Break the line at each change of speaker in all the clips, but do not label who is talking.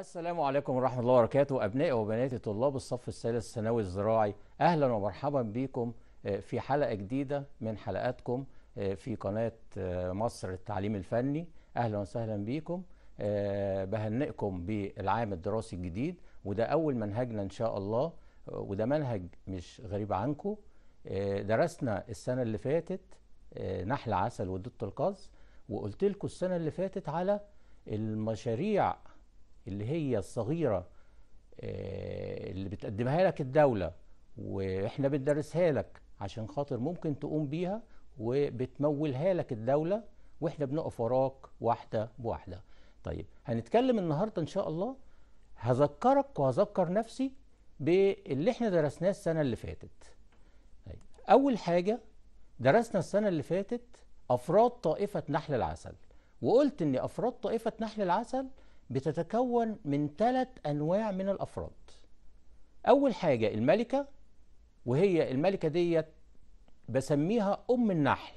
السلام عليكم ورحمة الله وبركاته أبنائي وبناتي طلاب الصف الثالث الثانوي الزراعي أهلا ومرحبا بكم آه، في حلقة جديدة من حلقاتكم آه، في قناة آه، مصر التعليم الفني أهلا وسهلا بكم بهنئكم بالعام الدراسي الجديد وده أول منهجنا إن شاء الله وده منهج مش غريب عنكم درسنا السنة اللي فاتت نحل عسل ودوت القز وقلت لكم السنة اللي فاتت على المشاريع اللي هي الصغيرة آه، اللي بتقدمها لك الدولة واحنا بندرسها لك عشان خاطر ممكن تقوم بيها وبتمولها لك الدولة واحنا بنقف وراك واحدة بواحدة طيب هنتكلم النهاردة ان شاء الله هذكرك وهذكر نفسي باللي احنا درسناه السنة اللي فاتت طيب. اول حاجة درسنا السنة اللي فاتت افراد طائفة نحل العسل وقلت ان افراد طائفة نحل العسل بتتكون من ثلاث أنواع من الأفراد أول حاجة الملكة وهي الملكة ديت بسميها أم النحل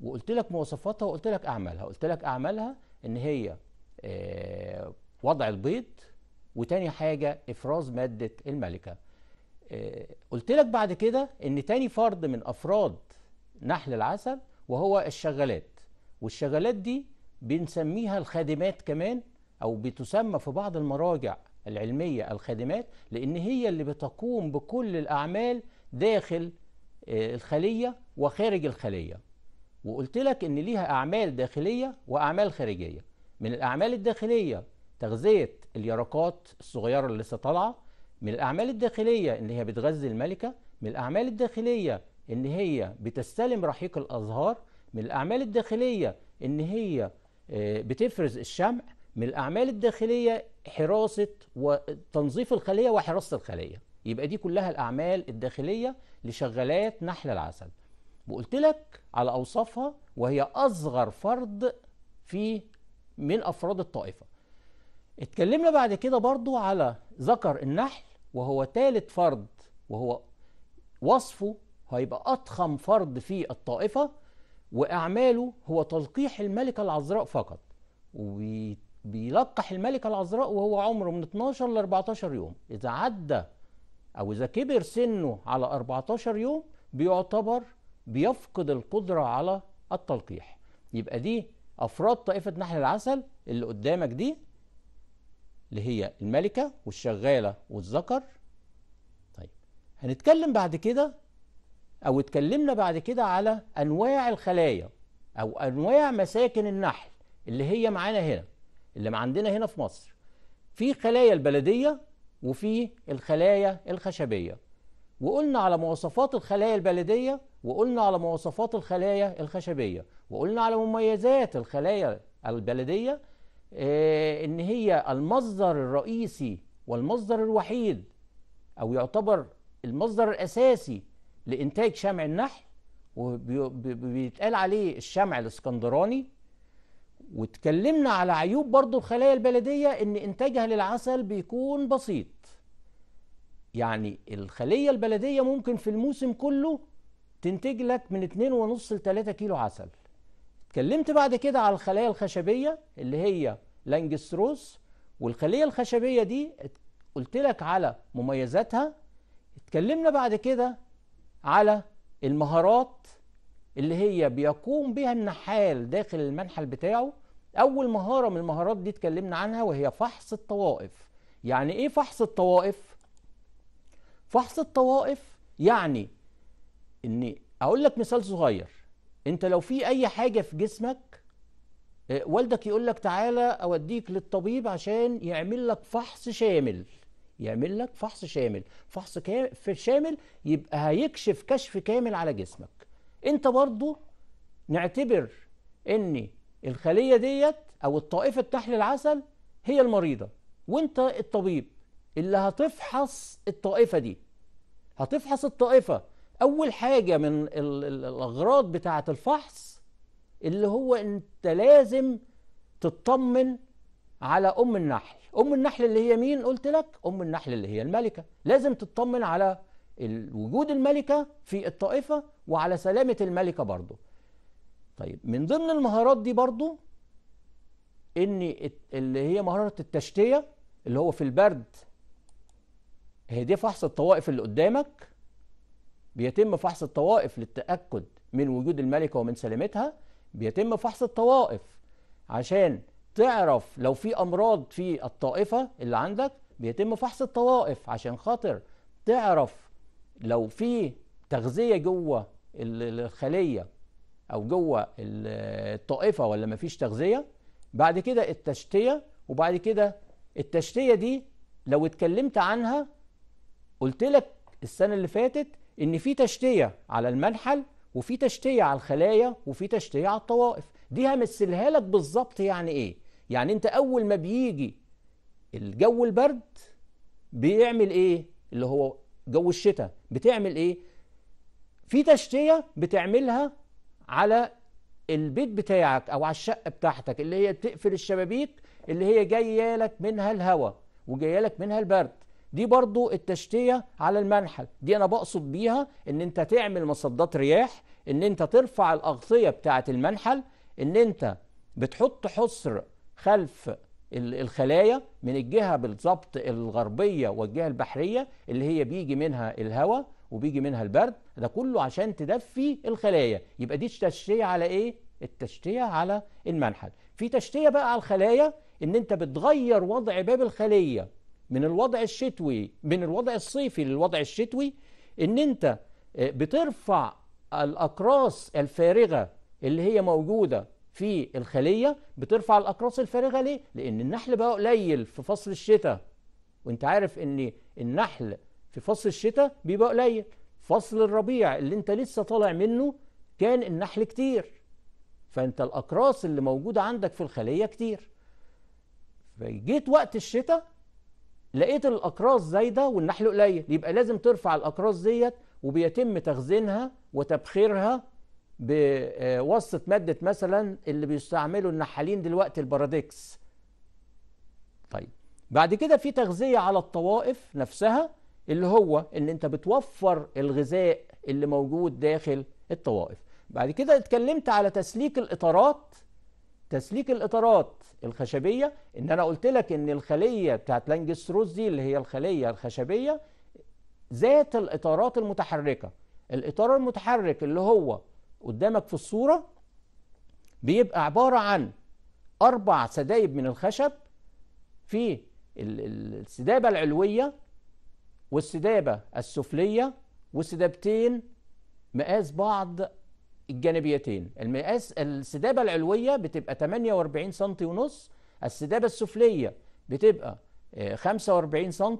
وقلت لك مواصفاتها وقلت لك أعمالها قلت لك أعمالها إن هي آه، وضع البيض وتاني حاجة إفراز مادة الملكة آه، قلت لك بعد كده إن تاني فرد من أفراد نحل العسل وهو الشغالات والشغالات دي بنسميها الخادمات كمان أو بتسمى في بعض المراجع العلمية الخادمات لأن هي اللي بتقوم بكل الأعمال داخل آه، الخلية وخارج الخلية وقلت لك إن ليها أعمال داخلية وأعمال خارجية من الأعمال الداخلية تغذية اليرقات الصغيرة اللي لسه طالعة من الأعمال الداخلية إن هي بتغذي الملكة من الأعمال الداخلية إن هي بتستلم رحيق الأزهار من الأعمال الداخلية إن هي آه، بتفرز الشمع من الأعمال الداخلية حراسة وتنظيف الخلية وحراسة الخلية يبقى دي كلها الأعمال الداخلية لشغالات نحل العسل وقلت لك على أوصافها وهي أصغر فرد في من أفراد الطائفة اتكلمنا بعد كده برضو على ذكر النحل وهو ثالث فرد وهو وصفه هيبقى أضخم فرد في الطائفة وأعماله هو تلقيح الملكة العذراء فقط وبيلقح الملكة العذراء وهو عمره من 12 ل 14 يوم إذا عدى أو إذا كبر سنه على 14 يوم بيعتبر بيفقد القدرة على التلقيح يبقى دي أفراد طائفة نحل العسل اللي قدامك دي اللي هي الملكة والشغالة والذكر طيب هنتكلم بعد كده أو اتكلمنا بعد كده على أنواع الخلايا أو أنواع مساكن النحل اللي هي معانا هنا اللي عندنا هنا في مصر في خلايا البلدية وفي الخلايا الخشبية وقلنا على مواصفات الخلايا البلدية وقلنا على مواصفات الخلايا الخشبية وقلنا على مميزات الخلايا البلدية آه، إن هي المصدر الرئيسي والمصدر الوحيد أو يعتبر المصدر الأساسي لإنتاج شمع النحل وبيتقال عليه الشمع الاسكندراني واتكلمنا على عيوب برضو الخلايا البلدية إن إنتاجها للعسل بيكون بسيط يعني الخلية البلدية ممكن في الموسم كله تنتج لك من 2.5 ل 3 كيلو عسل اتكلمت بعد كده على الخلايا الخشبية اللي هي لانجستروس والخلية الخشبية دي قلت لك على مميزاتها اتكلمنا بعد كده على المهارات اللي هي بيقوم بها النحال داخل المنحل بتاعه اول مهاره من المهارات دي اتكلمنا عنها وهي فحص الطوائف يعني ايه فحص الطوائف فحص الطوائف يعني ان اقول لك مثال صغير انت لو في اي حاجه في جسمك آه، والدك يقول لك تعالى اوديك للطبيب عشان يعمل لك فحص شامل يعمل لك فحص شامل فحص شامل يبقى هيكشف كشف كامل على جسمك انت برضو نعتبر ان الخلية ديت او الطائفة تحل العسل هي المريضة وانت الطبيب اللي هتفحص الطائفة دي هتفحص الطائفة اول حاجة من الاغراض بتاعة الفحص اللي هو انت لازم تطمن على أم النحل أم النحل اللي هي مين قلت لك أم النحل اللي هي الملكة لازم تطمن على وجود الملكة في الطائفة وعلى سلامة الملكة برضه طيب من ضمن المهارات دي برضه ان اللي هي مهارة التشتية اللي هو في البرد هي دي فحص الطوائف اللي قدامك بيتم فحص الطوائف للتأكد من وجود الملكة ومن سلامتها بيتم فحص الطوائف عشان تعرف لو في امراض في الطائفه اللي عندك بيتم فحص الطوائف عشان خاطر تعرف لو في تغذيه جوه الخليه او جوه الطائفه ولا مفيش تغذيه بعد كده التشتيه وبعد كده التشتيه دي لو اتكلمت عنها قلت لك السنه اللي فاتت ان في تشتيه على المنحل وفي تشتيه على الخلايا وفي تشتيه على الطوائف دي همثلها لك بالظبط يعني ايه يعني انت اول ما بيجي الجو البرد بيعمل ايه اللي هو جو الشتاء بتعمل ايه في تشتيه بتعملها على البيت بتاعك او على الشقه بتاعتك اللي هي بتقفل الشبابيك اللي هي جايه لك منها الهواء وجايه لك منها البرد دي برضو التشتيه على المنحل دي انا بقصد بيها ان انت تعمل مصدات رياح ان انت ترفع الاغطيه بتاعه المنحل ان انت بتحط حصر خلف الخلايا من الجهه بالظبط الغربيه والجهه البحريه اللي هي بيجي منها الهواء وبيجي منها البرد ده كله عشان تدفي الخلايا يبقى دي تشتيه على ايه التشتيه على المنحل في تشتيه بقى على الخلايا ان انت بتغير وضع باب الخليه من الوضع الشتوي من الوضع الصيفي للوضع الشتوي ان انت آه، بترفع الاقراص الفارغه اللي هي موجوده في الخلية بترفع الأقراص الفارغة ليه؟ لأن النحل بقى قليل في فصل الشتاء وانت عارف ان النحل في فصل الشتاء بيبقى قليل فصل الربيع اللي انت لسه طالع منه كان النحل كتير فانت الأقراص اللي موجودة عندك في الخلية كتير فجيت وقت الشتاء لقيت الأقراص زايدة والنحل قليل يبقى لازم ترفع الأقراص ديت وبيتم تخزينها وتبخيرها بوصفة مادة مثلا اللي بيستعمله النحالين دلوقتي البارادكس طيب بعد كده في تغذية على الطوائف نفسها اللي هو ان انت بتوفر الغذاء اللي موجود داخل الطوائف بعد كده اتكلمت على تسليك الاطارات تسليك الاطارات الخشبيه ان انا قلت لك ان الخليه بتاعت لانجستروز دي اللي هي الخليه الخشبيه ذات الاطارات المتحركه الاطار المتحرك اللي هو قدامك في الصورة بيبقى عبارة عن أربع سدايب من الخشب في السدابة العلوية والسدابة السفلية وسدابتين مقاس بعض الجانبيتين المقاس السدابة العلوية بتبقى 48 سم ونص السدابة السفلية بتبقى 45 آه، سم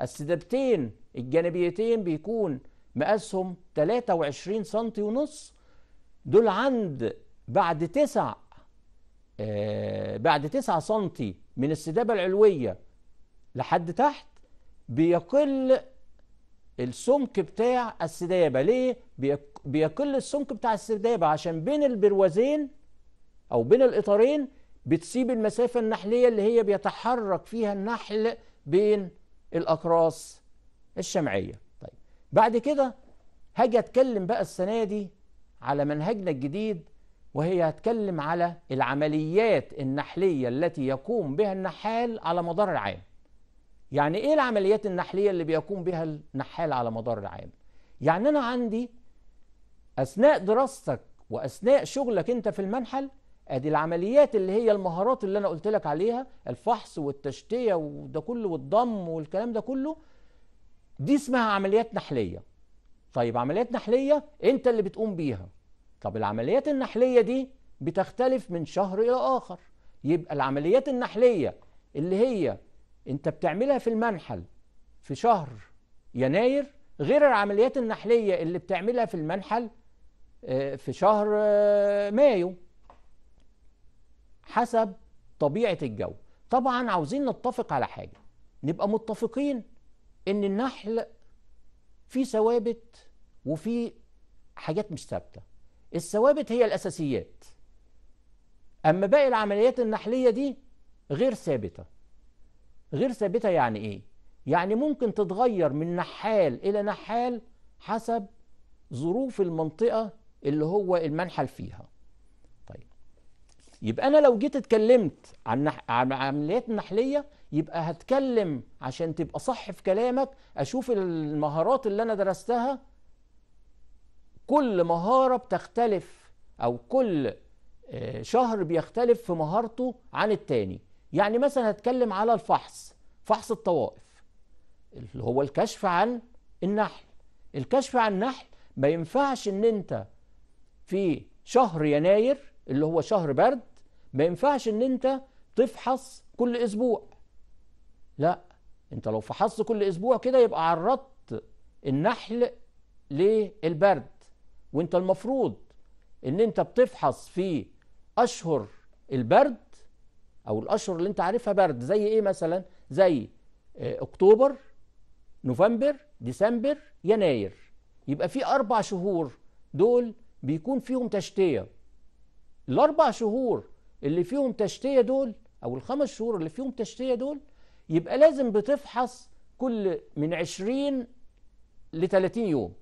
السدابتين الجانبيتين بيكون مقاسهم 23 سم ونص دول عند بعد تسع آه، بعد تسعة سنتي من السدابة العلوية لحد تحت بيقل السمك بتاع السدابة ليه؟ بيقل السمك بتاع السدابة عشان بين البروازين أو بين الإطارين بتسيب المسافة النحلية اللي هي بيتحرك فيها النحل بين الأقراص الشمعية طيب بعد كده هاجي أتكلم بقى السنة دي على منهجنا الجديد وهي هتكلم على العمليات النحلية التي يقوم بها النحال على مدار العام يعني ايه العمليات النحلية اللي بيقوم بها النحال على مدار العام يعني انا عندي اثناء دراستك واثناء شغلك انت في المنحل ادي العمليات اللي هي المهارات اللي انا قلت لك عليها الفحص والتشتيه وده كله والضم والكلام ده كله دي اسمها عمليات نحليه طيب عمليات نحليه انت اللي بتقوم بيها طب العمليات النحليه دي بتختلف من شهر الى اخر يبقى العمليات النحليه اللي هي انت بتعملها في المنحل في شهر يناير غير العمليات النحليه اللي بتعملها في المنحل آه، في شهر آه، مايو حسب طبيعه الجو طبعا عاوزين نتفق على حاجه نبقى متفقين ان النحل في ثوابت وفي حاجات مش ثابته الثوابت هي الاساسيات اما باقي العمليات النحليه دي غير ثابته غير ثابته يعني ايه يعني ممكن تتغير من نحال الى نحال حسب ظروف المنطقه اللي هو المنحل فيها طيب يبقى انا لو جيت اتكلمت عن, نح... عن عمليات النحليه يبقى هتكلم عشان تبقى صح في كلامك اشوف المهارات اللي انا درستها كل مهارة بتختلف او كل آه، شهر بيختلف في مهارته عن التاني يعني مثلا هتكلم على الفحص فحص الطوائف اللي هو الكشف عن النحل الكشف عن النحل ما ينفعش ان انت في شهر يناير اللي هو شهر برد ما ينفعش ان انت تفحص كل اسبوع لا انت لو فحصت كل اسبوع كده يبقى عرضت النحل للبرد وانت المفروض ان انت بتفحص في اشهر البرد او الاشهر اللي انت عارفها برد زي ايه مثلا زي آه، اكتوبر نوفمبر ديسمبر يناير يبقى في اربع شهور دول بيكون فيهم تشتيه الاربع شهور اللي فيهم تشتيه دول او الخمس شهور اللي فيهم تشتيه دول يبقى لازم بتفحص كل من 20 ل 30 يوم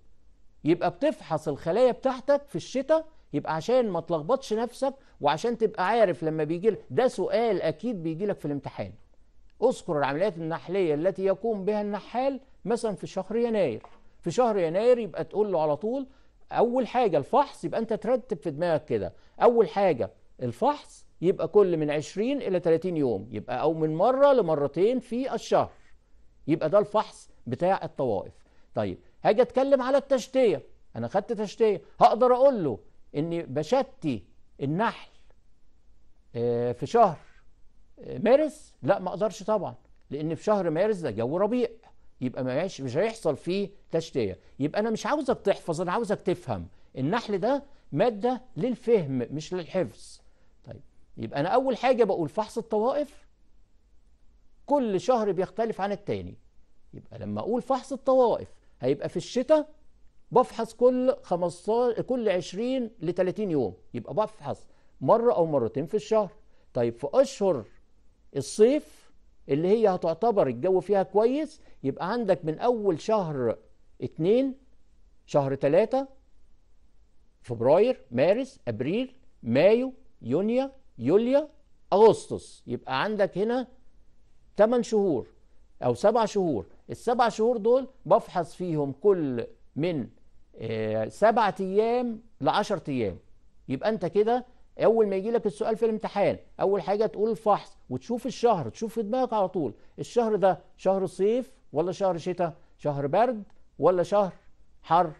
يبقى بتفحص الخلايا بتاعتك في الشتاء يبقى عشان ما تلخبطش نفسك وعشان تبقى عارف لما بيجي لك ده سؤال اكيد بيجي لك في الامتحان اذكر العمليات النحليه التي يقوم بها النحال مثلا في شهر يناير في شهر يناير يبقى تقول له على طول اول حاجه الفحص يبقى انت ترتب في دماغك كده اول حاجه الفحص يبقى كل من 20 إلى 30 يوم يبقى أو من مرة لمرتين في الشهر يبقى ده الفحص بتاع الطوائف طيب هاجي أتكلم على التشتية أنا خدت تشتية هقدر أقول له إني بشتي النحل آه، في شهر آه، مارس لا ما أقدرش طبعا لأن في شهر مارس ده جو ربيع يبقى ما مش هيحصل فيه تشتيه يبقى انا مش عاوزك تحفظ انا عاوزك تفهم النحل ده ماده للفهم مش للحفظ يبقى أنا أول حاجة بقول فحص الطوائف كل شهر بيختلف عن التاني يبقى لما أقول فحص الطوائف هيبقى في الشتاء بفحص كل 15 كل 20 ل 30 يوم يبقى بفحص مرة أو مرتين في الشهر طيب في أشهر الصيف اللي هي هتعتبر الجو فيها كويس يبقى عندك من أول شهر اتنين شهر تلاتة فبراير مارس أبريل مايو يونيو يوليا اغسطس يبقى عندك هنا 8 شهور او 7 شهور السبع شهور دول بفحص فيهم كل من آه، سبعة ايام ل 10 ايام يبقى انت كده اول ما يجي لك السؤال في الامتحان اول حاجه تقول الفحص وتشوف الشهر تشوف في دماغك على طول الشهر ده شهر صيف ولا شهر شتاء شهر برد ولا شهر حر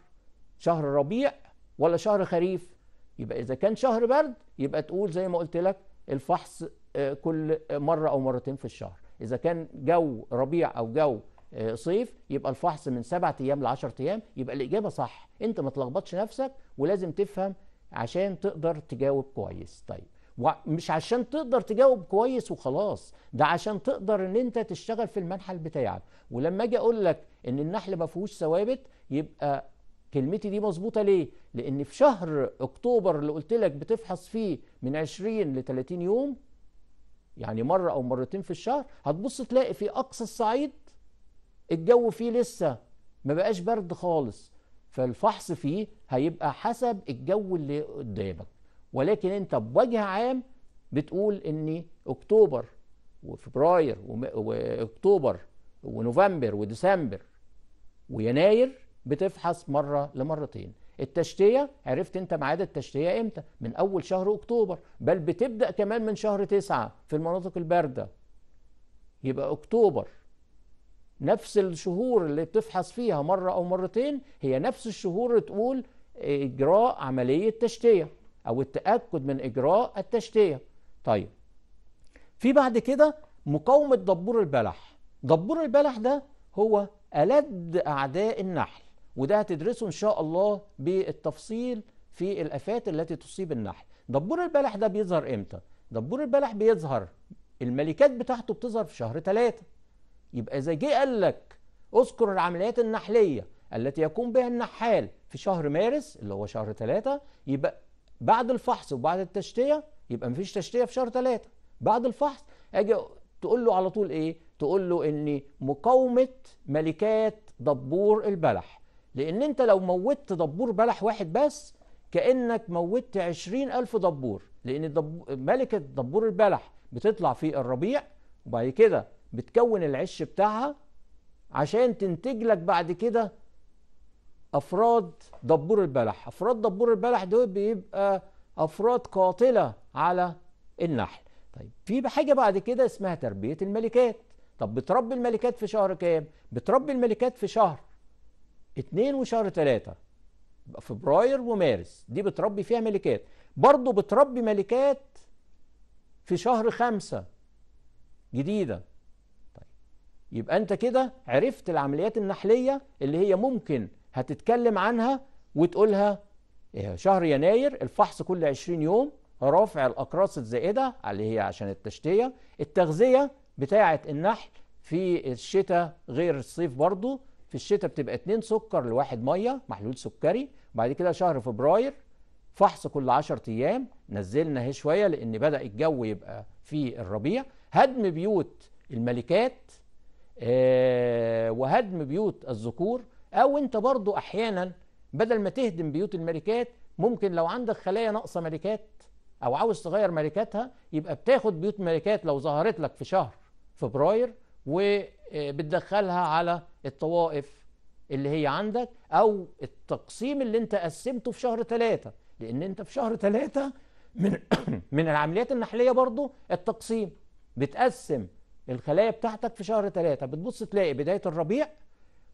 شهر ربيع ولا شهر خريف يبقى إذا كان شهر برد يبقى تقول زي ما قلت لك الفحص آه، كل مرة أو مرتين في الشهر إذا كان جو ربيع أو جو آه، صيف يبقى الفحص من سبعة أيام 10 أيام يبقى الإجابة صح أنت ما تلخبطش نفسك ولازم تفهم عشان تقدر تجاوب كويس طيب مش عشان تقدر تجاوب كويس وخلاص ده عشان تقدر ان انت تشتغل في المنحل بتاعك ولما اجي اقول لك ان النحل ما فيهوش ثوابت يبقى كلمتي دي مظبوطه ليه لان في شهر اكتوبر اللي قلت لك بتفحص فيه من 20 ل 30 يوم يعني مره او مرتين في الشهر هتبص تلاقي في اقصى الصعيد الجو فيه لسه ما بقاش برد خالص فالفحص فيه هيبقى حسب الجو اللي قدامك ولكن انت بوجه عام بتقول ان اكتوبر وفبراير واكتوبر ونوفمبر وديسمبر ويناير بتفحص مرة لمرتين التشتية عرفت انت ميعاد التشتية امتى من اول شهر اكتوبر بل بتبدأ كمان من شهر تسعة في المناطق الباردة يبقى اكتوبر نفس الشهور اللي بتفحص فيها مرة او مرتين هي نفس الشهور تقول اجراء عملية تشتية او التأكد من اجراء التشتية طيب في بعد كده مقاومة دبور البلح دبور البلح ده هو ألد أعداء النحل وده هتدرسه ان شاء الله بالتفصيل في الافات التي تصيب النحل دبور البلح ده بيظهر امتى دبور البلح بيظهر الملكات بتاعته بتظهر في شهر ثلاثة يبقى اذا جه قال لك اذكر العمليات النحليه التي يقوم بها النحال في شهر مارس اللي هو شهر ثلاثة يبقى بعد الفحص وبعد التشتيه يبقى مفيش تشتيه في شهر ثلاثة بعد الفحص اجي تقول له على طول ايه تقول له ان مقاومه ملكات دبور البلح لأن أنت لو موتت دبور بلح واحد بس كأنك موتت عشرين ألف دبور لأن ملكة دبور البلح بتطلع في الربيع وبعد كده بتكون العش بتاعها عشان تنتج لك بعد كده أفراد دبور البلح أفراد دبور البلح دول بيبقى أفراد قاتلة على النحل طيب في حاجة بعد كده اسمها تربية الملكات طب بتربي الملكات في شهر كام؟ بتربي الملكات في شهر اتنين وشهر تلاتة فبراير ومارس دي بتربي فيها ملكات برضو بتربي ملكات في شهر خمسة جديدة طيب يبقى انت كده عرفت العمليات النحلية اللي هي ممكن هتتكلم عنها وتقولها آه، شهر يناير الفحص كل 20 يوم رافع الأقراص الزائدة اللي هي عشان التشتية التغذية بتاعة النحل في الشتاء غير الصيف برضو الشتاء بتبقى 2 سكر لواحد ميه محلول سكري وبعد كده شهر فبراير فحص كل 10 ايام نزلنا اهي شويه لان بدا الجو يبقى في الربيع هدم بيوت الملكات آه وهدم بيوت الذكور او انت برضو احيانا بدل ما تهدم بيوت الملكات ممكن لو عندك خلايا ناقصه ملكات او عاوز تغير ملكاتها يبقى بتاخد بيوت ملكات لو ظهرت لك في شهر فبراير وبتدخلها على الطوائف اللي هي عندك أو التقسيم اللي أنت قسمته في شهر ثلاثة لأن أنت في شهر ثلاثة من من العمليات النحلية برضو التقسيم بتقسم الخلايا بتاعتك في شهر ثلاثة بتبص تلاقي بداية الربيع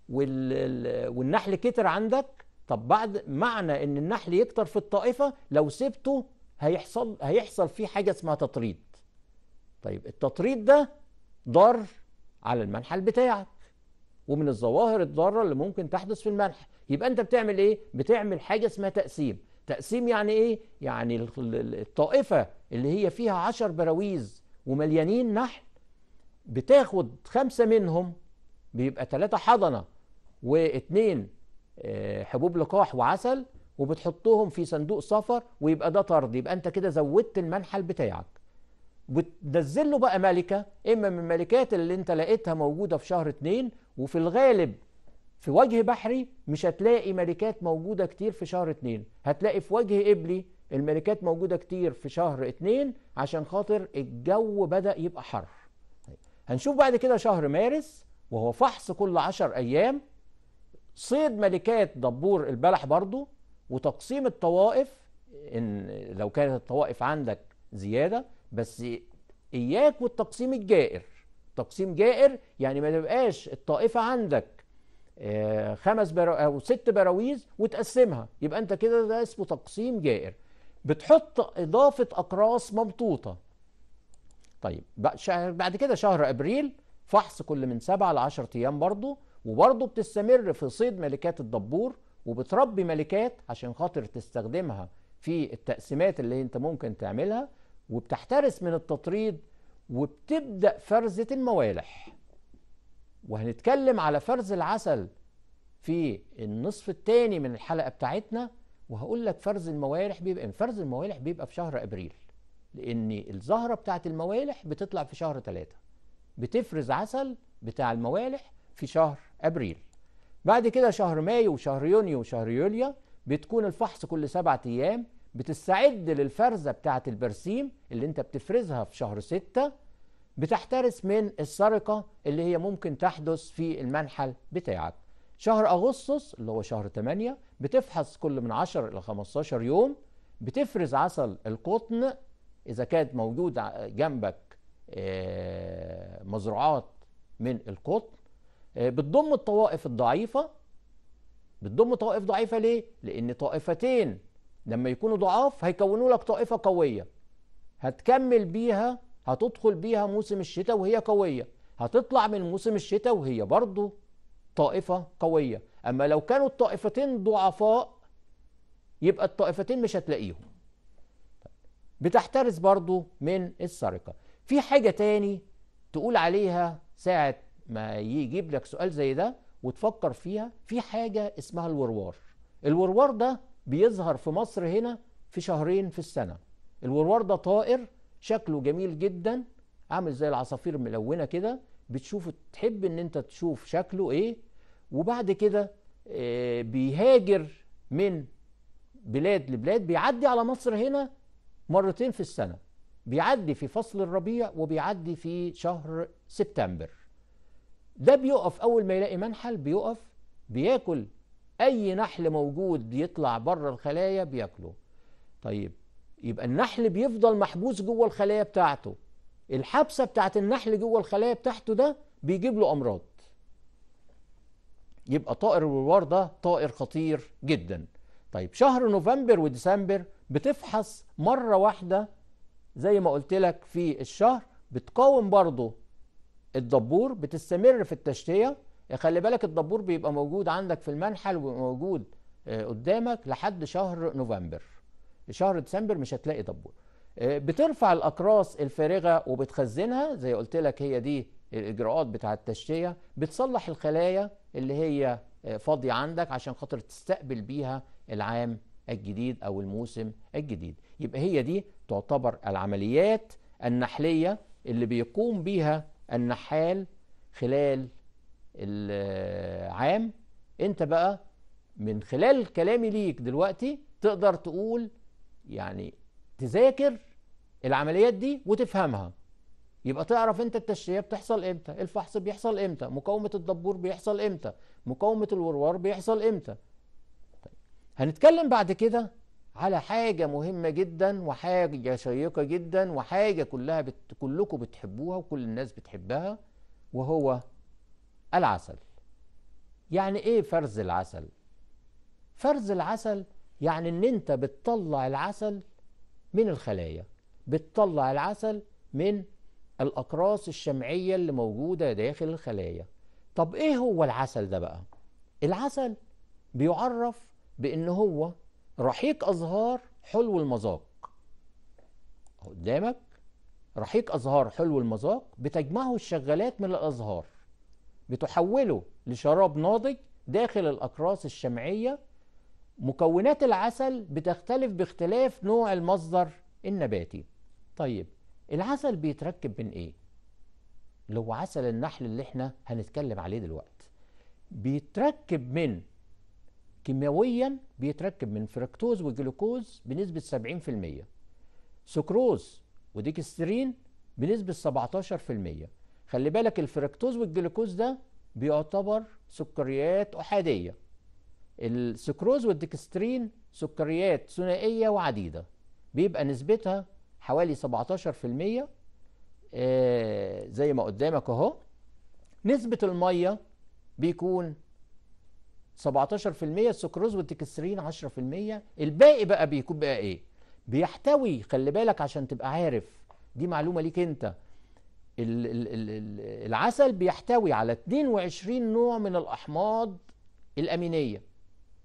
والنحل كتر عندك طب بعد معنى ان النحل يكتر في الطائفة لو سبته هيحصل هيحصل فيه حاجة اسمها تطريد طيب التطريد ده ضار على المنحل بتاعك ومن الظواهر الضاره اللي ممكن تحدث في الملح يبقى انت بتعمل ايه بتعمل حاجه اسمها تقسيم تقسيم يعني ايه يعني الطائفه اللي هي فيها عشر براويز ومليانين نحل بتاخد خمسه منهم بيبقى ثلاثه حضنه واثنين آه، حبوب لقاح وعسل وبتحطهم في صندوق سفر ويبقى ده طرد يبقى انت كده زودت المنحل بتاعك بتنزل له بقى ملكه اما من الملكات اللي انت لقيتها موجوده في شهر اتنين وفي الغالب في وجه بحري مش هتلاقي ملكات موجوده كتير في شهر اتنين هتلاقي في وجه قبلي الملكات موجوده كتير في شهر اتنين عشان خاطر الجو بدا يبقى حر هنشوف بعد كده شهر مارس وهو فحص كل عشر ايام صيد ملكات دبور البلح برضو وتقسيم الطوائف إن لو كانت الطوائف عندك زياده بس اياك والتقسيم الجائر تقسيم جائر يعني ما تبقاش الطائفه عندك آه، خمس براو او ست براويز وتقسمها يبقى انت كده ده اسمه تقسيم جائر بتحط اضافه اقراص ممطوطه طيب بعد كده شهر ابريل فحص كل من سبعة ل 10 ايام برضه وبرضه بتستمر في صيد ملكات الدبور وبتربي ملكات عشان خاطر تستخدمها في التقسيمات اللي انت ممكن تعملها وبتحترس من التطريد وبتبدأ فرزة الموالح وهنتكلم على فرز العسل في النصف الثاني من الحلقة بتاعتنا وهقول لك فرز الموالح بيبقى يعني فرز الموالح بيبقى في شهر أبريل لأن الزهرة بتاعت الموالح بتطلع في شهر ثلاثة بتفرز عسل بتاع الموالح في شهر أبريل بعد كده شهر مايو وشهر يونيو وشهر يوليو بتكون الفحص كل سبعة أيام بتستعد للفرزة بتاعة البرسيم اللي انت بتفرزها في شهر ستة بتحترس من السرقة اللي هي ممكن تحدث في المنحل بتاعك شهر أغسطس اللي هو شهر 8 بتفحص كل من 10 إلى 15 يوم بتفرز عسل القطن إذا كانت موجودة جنبك آه، مزروعات من القطن آه، بتضم الطوائف الضعيفة بتضم طوائف ضعيفة ليه؟ لأن طائفتين لما يكونوا ضعاف هيكونوا لك طائفة قوية هتكمل بيها هتدخل بيها موسم الشتاء وهي قوية هتطلع من موسم الشتاء وهي برضو طائفة قوية أما لو كانوا الطائفتين ضعفاء يبقى الطائفتين مش هتلاقيهم بتحترس برضو من السرقة في حاجة تاني تقول عليها ساعة ما يجيب لك سؤال زي ده وتفكر فيها في حاجة اسمها الوروار الوروار ده بيظهر في مصر هنا في شهرين في السنة الوروار ده طائر شكله جميل جدا عامل زي العصافير ملونة كده بتشوفه تحب ان انت تشوف شكله ايه وبعد كده آه، بيهاجر من بلاد لبلاد بيعدي على مصر هنا مرتين في السنة بيعدي في فصل الربيع وبيعدي في شهر سبتمبر ده بيقف اول ما يلاقي منحل بيقف بياكل اي نحل موجود بيطلع بره الخلايا بياكله طيب يبقى النحل بيفضل محبوس جوه الخلايا بتاعته الحبسه بتاعت النحل جوه الخلايا بتاعته ده بيجيب له امراض يبقى طائر الوبار ده طائر خطير جدا طيب شهر نوفمبر وديسمبر بتفحص مره واحده زي ما قلت لك في الشهر بتقاوم برضه الدبور بتستمر في التشتيه يعني خلي بالك الدبور بيبقى موجود عندك في المنحل وموجود آه، قدامك لحد شهر نوفمبر شهر ديسمبر مش هتلاقي دبور آه، بترفع الاقراص الفارغه وبتخزنها زي قلت لك هي دي الاجراءات بتاعه التشتيه بتصلح الخلايا اللي هي آه، فاضيه عندك عشان خاطر تستقبل بيها العام الجديد او الموسم الجديد يبقى هي دي تعتبر العمليات النحليه اللي بيقوم بيها النحال خلال العام انت بقى من خلال كلامي ليك دلوقتي تقدر تقول يعني تذاكر العمليات دي وتفهمها يبقى تعرف انت التشريع بتحصل امتى الفحص بيحصل امتى مقاومة الدبور بيحصل امتى مقاومة الوروار بيحصل امتى طيب، هنتكلم بعد كده على حاجة مهمة جدا وحاجة شيقة جدا وحاجة كلها بت... كلكم بتحبوها وكل الناس بتحبها وهو العسل يعني ايه فرز العسل فرز العسل يعني ان انت بتطلع العسل من الخلايا بتطلع العسل من الاقراص الشمعيه اللي موجوده داخل الخلايا طب ايه هو العسل ده بقى العسل بيعرف بان هو رحيق ازهار حلو المذاق قدامك رحيق ازهار حلو المذاق بتجمعه الشغالات من الازهار بتحوله لشراب ناضج داخل الأقراص الشمعية مكونات العسل بتختلف باختلاف نوع المصدر النباتي طيب العسل بيتركب من ايه لو عسل النحل اللي احنا هنتكلم عليه دلوقتي بيتركب من كيميائيا بيتركب من فركتوز وجلوكوز بنسبة 70% سكروز وديكسترين بنسبة 17% خلي بالك الفركتوز والجلوكوز ده بيعتبر سكريات احاديه السكروز والديكسترين سكريات ثنائيه وعديده بيبقى نسبتها حوالي 17% آه زي ما قدامك اهو نسبه الميه بيكون 17% السكروز والديكسترين 10% الباقي بقى بيكون بقى ايه بيحتوي خلي بالك عشان تبقى عارف دي معلومه ليك انت العسل بيحتوي على 22 نوع من الأحماض الأمينية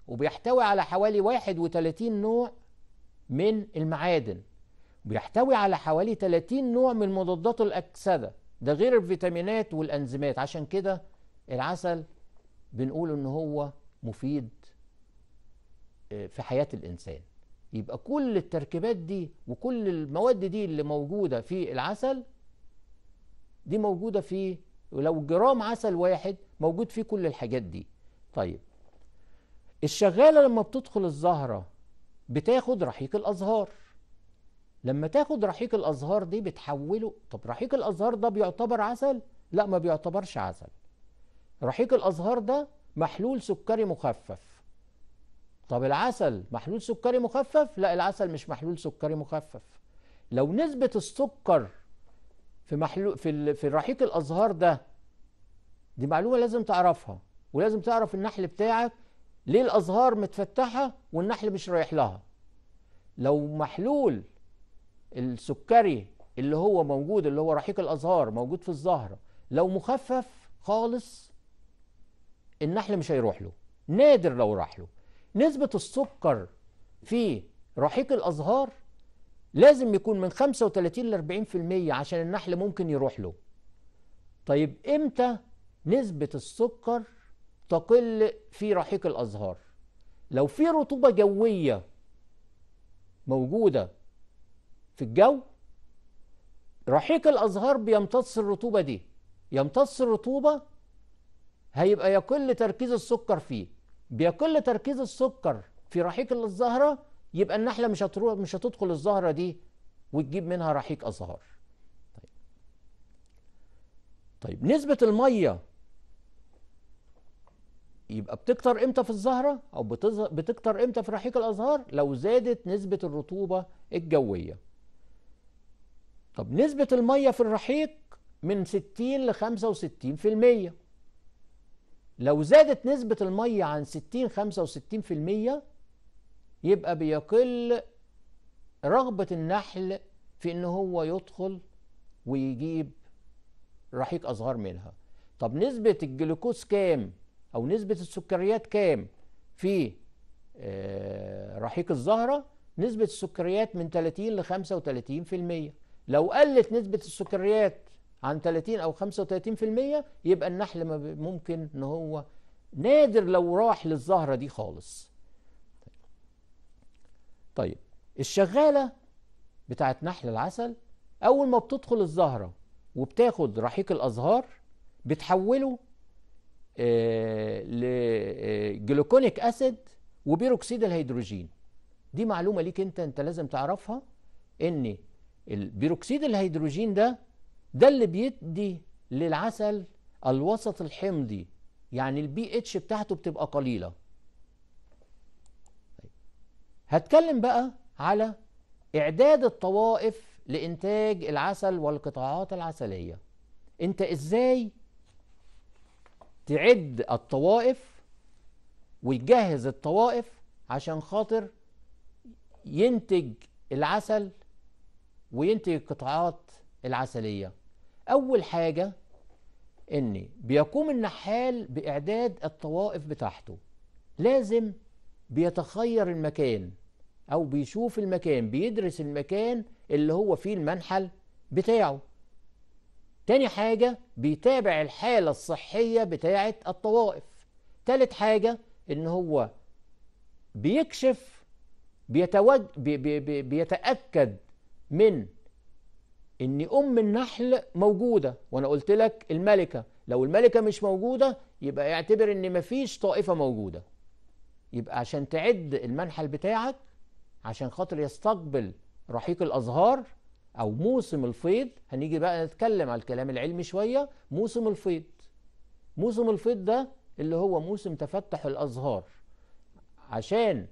وبيحتوي على حوالي 31 نوع من المعادن بيحتوي على حوالي 30 نوع من مضادات الأكسدة ده غير الفيتامينات والأنزيمات عشان كده العسل بنقول إن هو مفيد آه، في حياة الإنسان يبقى كل التركيبات دي وكل المواد دي اللي موجودة في العسل دي موجودة في لو جرام عسل واحد موجود فيه كل الحاجات دي طيب الشغالة لما بتدخل الزهرة بتاخد رحيق الأزهار لما تاخد رحيق الأزهار دي بتحوله طب رحيق الأزهار ده بيعتبر عسل؟ لا ما بيعتبرش عسل رحيق الأزهار ده محلول سكري مخفف طب العسل محلول سكري مخفف؟ لا العسل مش محلول سكري مخفف لو نسبة السكر في محلو في في الرحيق الازهار ده دي معلومه لازم تعرفها ولازم تعرف النحل بتاعك ليه الازهار متفتحه والنحل مش رايح لها لو محلول السكري اللي هو موجود اللي هو رحيق الازهار موجود في الزهره لو مخفف خالص النحل مش هيروح له نادر لو راح له نسبه السكر في رحيق الازهار لازم يكون من 35 ل 40% عشان النحل ممكن يروح له طيب امتى نسبة السكر تقل في رحيق الأزهار لو في رطوبة جوية موجودة في الجو رحيق الأزهار بيمتص الرطوبة دي يمتص الرطوبة هيبقى يقل تركيز السكر فيه بيقل تركيز السكر في رحيق الزهرة يبقى النحله مش هتروح مش هتدخل الزهره دي وتجيب منها رحيق ازهار طيب. طيب نسبه الميه يبقى بتكتر امتى في الزهره او بتكتر امتى في رحيق الازهار لو زادت نسبه الرطوبه الجويه طب نسبه الميه في الرحيق من 60 ل 65% لو زادت نسبة المية عن 60 65% يبقى بيقل رغبة النحل في إن هو يدخل ويجيب رحيق أصغر منها طب نسبة الجلوكوز كام أو نسبة السكريات كام في آه، رحيق الزهرة نسبة السكريات من 30 ل 35% لو قلت نسبة السكريات عن 30 أو 35% يبقى النحل ممكن إن هو نادر لو راح للزهرة دي خالص طيب الشغالة بتاعت نحل العسل أول ما بتدخل الزهرة وبتاخد رحيق الأزهار بتحوله آه، لجلوكونيك آه، أسيد وبيروكسيد الهيدروجين دي معلومة ليك أنت أنت لازم تعرفها أن البيروكسيد الهيدروجين ده ده اللي بيدي للعسل الوسط الحمضي يعني البي اتش بتاعته بتبقى قليله هتكلم بقى على إعداد الطوائف لإنتاج العسل والقطاعات العسلية أنت إزاي تعد الطوائف وتجهز الطوائف عشان خاطر ينتج العسل وينتج القطاعات العسلية أول حاجة إن بيقوم النحال بإعداد الطوائف بتاعته لازم بيتخير المكان أو بيشوف المكان بيدرس المكان اللي هو فيه المنحل بتاعه تاني حاجة بيتابع الحالة الصحية بتاعة الطوائف تالت حاجة إن هو بيكشف بيتوج... بي... بي... بي... بيتأكد من إن أم النحل موجودة وأنا قلت لك الملكة لو الملكة مش موجودة يبقى يعتبر إن مفيش طائفة موجودة يبقى عشان تعد المنحل بتاعك عشان خاطر يستقبل رحيق الازهار او موسم الفيض هنيجي بقى نتكلم على الكلام العلمي شويه موسم الفيض موسم الفيض ده اللي هو موسم تفتح الازهار عشان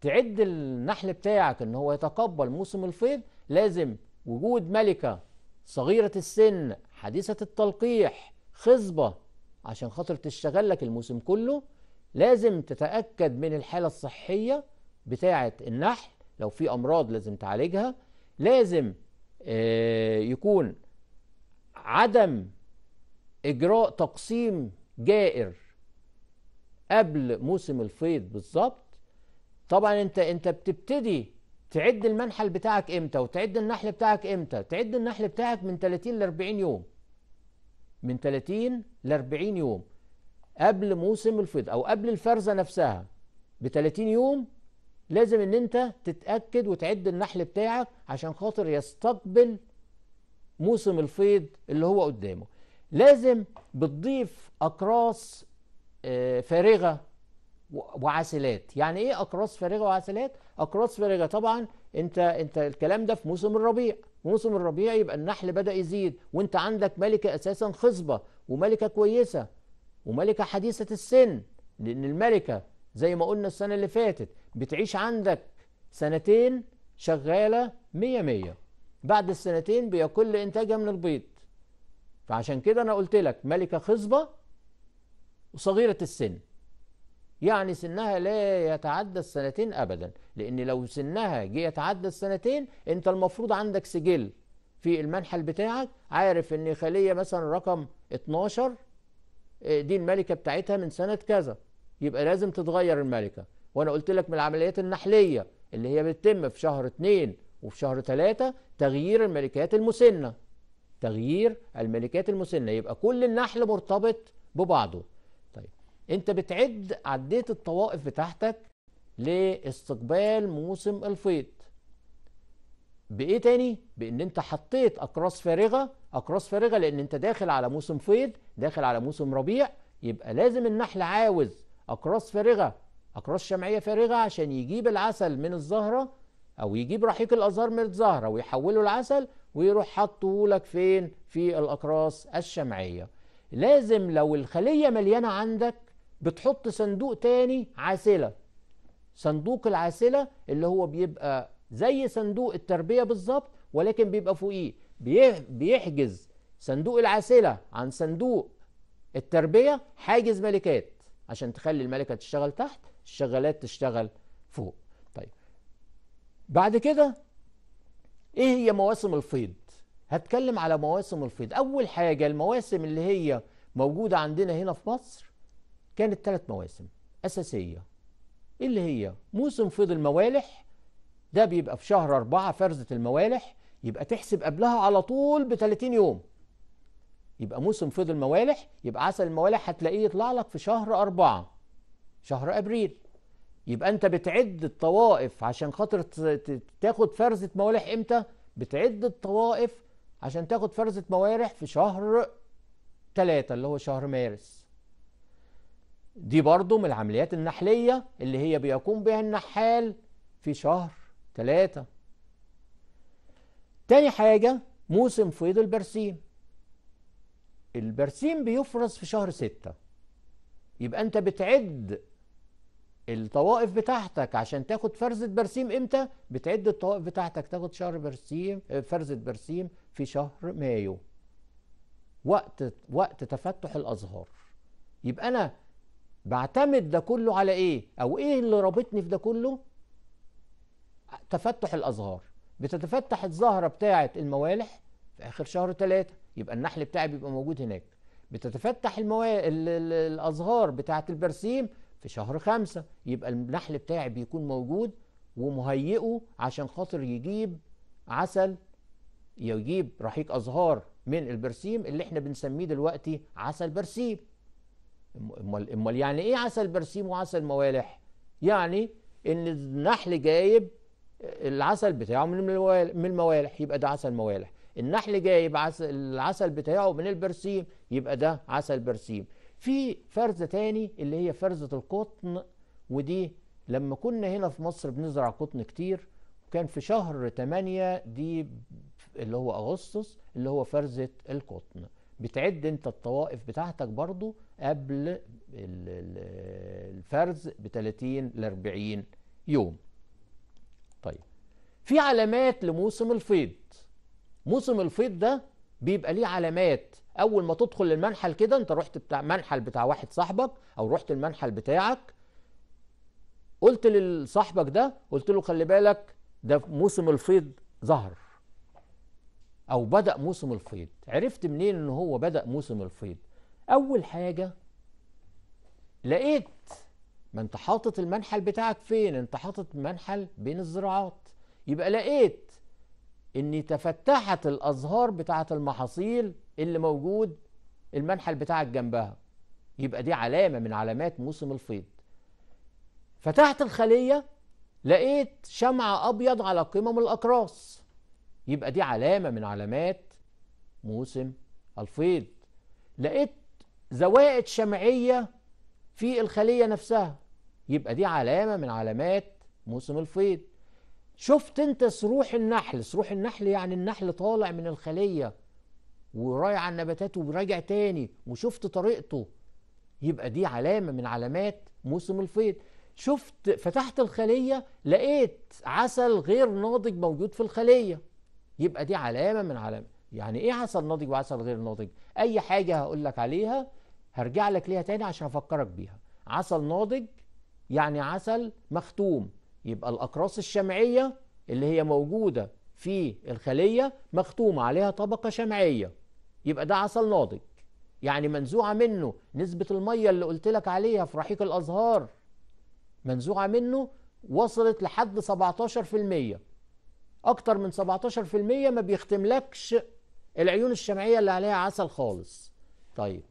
تعد النحل بتاعك ان هو يتقبل موسم الفيض لازم وجود ملكه صغيره السن حديثه التلقيح خصبه عشان خاطر تشتغل لك الموسم كله لازم تتاكد من الحاله الصحيه بتاعة النحل لو في أمراض لازم تعالجها لازم آه، يكون عدم إجراء تقسيم جائر قبل موسم الفيض بالظبط طبعا انت انت بتبتدي تعد المنحل بتاعك امتى وتعد النحل بتاعك امتى تعد النحل بتاعك من 30 ل 40 يوم من 30 ل 40 يوم قبل موسم الفيض او قبل الفرزه نفسها ب 30 يوم لازم ان انت تتاكد وتعد النحل بتاعك عشان خاطر يستقبل موسم الفيض اللي هو قدامه لازم بتضيف اقراص آه، فارغه وعسلات يعني ايه اقراص فارغه وعسلات اقراص فارغه طبعا انت انت الكلام ده في موسم الربيع موسم الربيع يبقى النحل بدا يزيد وانت عندك ملكه اساسا خصبه وملكه كويسه وملكه حديثه السن لان الملكه زي ما قلنا السنه اللي فاتت بتعيش عندك سنتين شغالة مية مية بعد السنتين بيقل إنتاجها من البيض فعشان كده أنا قلت لك ملكة خصبة وصغيرة السن يعني سنها لا يتعدى السنتين أبدا لأن لو سنها جه يتعدى السنتين أنت المفروض عندك سجل في المنحل بتاعك عارف ان خلية مثلا رقم 12 آه، دي الملكة بتاعتها من سنة كذا يبقى لازم تتغير الملكة وانا قلت لك من العمليات النحليه اللي هي بتتم في شهر 2 وفي شهر 3 تغيير الملكات المسنه تغيير الملكات المسنه يبقى كل النحل مرتبط ببعضه طيب انت بتعد عديت الطوائف بتاعتك لاستقبال موسم الفيض بايه تاني بان انت حطيت اقراص فارغه اقراص فارغه لان انت داخل على موسم فيض داخل على موسم ربيع يبقى لازم النحل عاوز اقراص فارغه أقراص شمعية فارغة عشان يجيب العسل من الزهرة أو يجيب رحيق الأزهار من الزهرة ويحوله لعسل ويروح حاطه لك فين في الأقراص الشمعية لازم لو الخلية مليانة عندك بتحط صندوق تاني عسلة صندوق العسلة اللي هو بيبقى زي صندوق التربية بالظبط ولكن بيبقى فوقيه بيحجز صندوق العسلة عن صندوق التربية حاجز ملكات عشان تخلي الملكة تشتغل تحت الشغالات تشتغل فوق طيب بعد كده ايه هي مواسم الفيض هتكلم على مواسم الفيض اول حاجه المواسم اللي هي موجوده عندنا هنا في مصر كانت ثلاث مواسم اساسيه إيه اللي هي موسم فيض الموالح ده بيبقى في شهر أربعة فرزة الموالح يبقى تحسب قبلها على طول ب 30 يوم يبقى موسم فيض الموالح يبقى عسل الموالح هتلاقيه يطلع لك في شهر أربعة شهر ابريل يبقى انت بتعد الطوائف عشان خاطر تاخد فرزه موالح امتى بتعد الطوائف عشان تاخد فرزه موارح في شهر ثلاثة اللي هو شهر مارس دي برضو من العمليات النحلية اللي هي بيقوم بها النحال في شهر ثلاثة تاني حاجة موسم فيض البرسيم البرسيم بيفرز في شهر ستة يبقى انت بتعد الطوائف بتاعتك عشان تاخد فرزة برسيم امتى بتعد الطوائف بتاعتك تاخد شهر برسيم آه، فرزة برسيم في شهر مايو وقت وقت تفتح الازهار يبقى انا بعتمد ده كله على ايه او ايه اللي رابطني في ده كله تفتح الازهار بتتفتح الزهره بتاعه الموالح في اخر شهر ثلاثة يبقى النحل بتاعي بيبقى موجود هناك بتتفتح الموا... الازهار بتاعه البرسيم في شهر خمسة يبقى النحل بتاعي بيكون موجود ومهيئه عشان خاطر يجيب عسل يجيب رحيق أزهار من البرسيم اللي احنا بنسميه دلوقتي عسل برسيم امال امال يعني ايه عسل برسيم وعسل موالح يعني ان النحل جايب العسل بتاعه من الموالح من الموالح يبقى ده عسل موالح النحل جايب العسل بتاعه من البرسيم يبقى ده عسل برسيم في فرزة تاني اللي هي فرزة القطن ودي لما كنا هنا في مصر بنزرع قطن كتير وكان في شهر 8 دي اللي هو أغسطس اللي هو فرزة القطن بتعد انت الطوائف بتاعتك برضو قبل الفرز ب 30 ل 40 يوم طيب في علامات لموسم الفيض موسم الفيض ده بيبقى ليه علامات اول ما تدخل المنحل كده انت رحت بتاع منحل بتاع واحد صاحبك او رحت المنحل بتاعك قلت لصاحبك ده قلت له خلي بالك ده موسم الفيض ظهر او بدا موسم الفيض عرفت منين ان هو بدا موسم الفيض اول حاجه لقيت ما انت حاطط المنحل بتاعك فين انت حاطط منحل بين الزراعات يبقى لقيت ان تفتحت الازهار بتاعه المحاصيل اللي موجود المنحل بتاعك جنبها يبقى دي علامة من علامات موسم الفيض فتحت الخلية لقيت شمعه أبيض على قمم الأقراص يبقى دي علامة من علامات موسم الفيض لقيت زوائد شمعية في الخلية نفسها يبقى دي علامة من علامات موسم الفيض شفت انت سروح النحل سروح النحل يعني النحل طالع من الخلية ورايح على النباتات وراجع تاني وشفت طريقته يبقى دي علامة من علامات موسم الفيض شفت فتحت الخلية لقيت عسل غير ناضج موجود في الخلية يبقى دي علامة من علامة يعني ايه عسل ناضج وعسل غير ناضج اي حاجة هقول لك عليها هرجع لك ليها تاني عشان افكرك بيها عسل ناضج يعني عسل مختوم يبقى الاقراص الشمعية اللي هي موجودة في الخلية مختومة عليها طبقة شمعية يبقى ده عسل ناضج يعني منزوعة منه نسبة المية اللي قلت لك عليها في رحيق الأزهار منزوعة منه وصلت لحد 17% أكتر من 17% ما بيختملكش العيون الشمعية اللي عليها عسل خالص طيب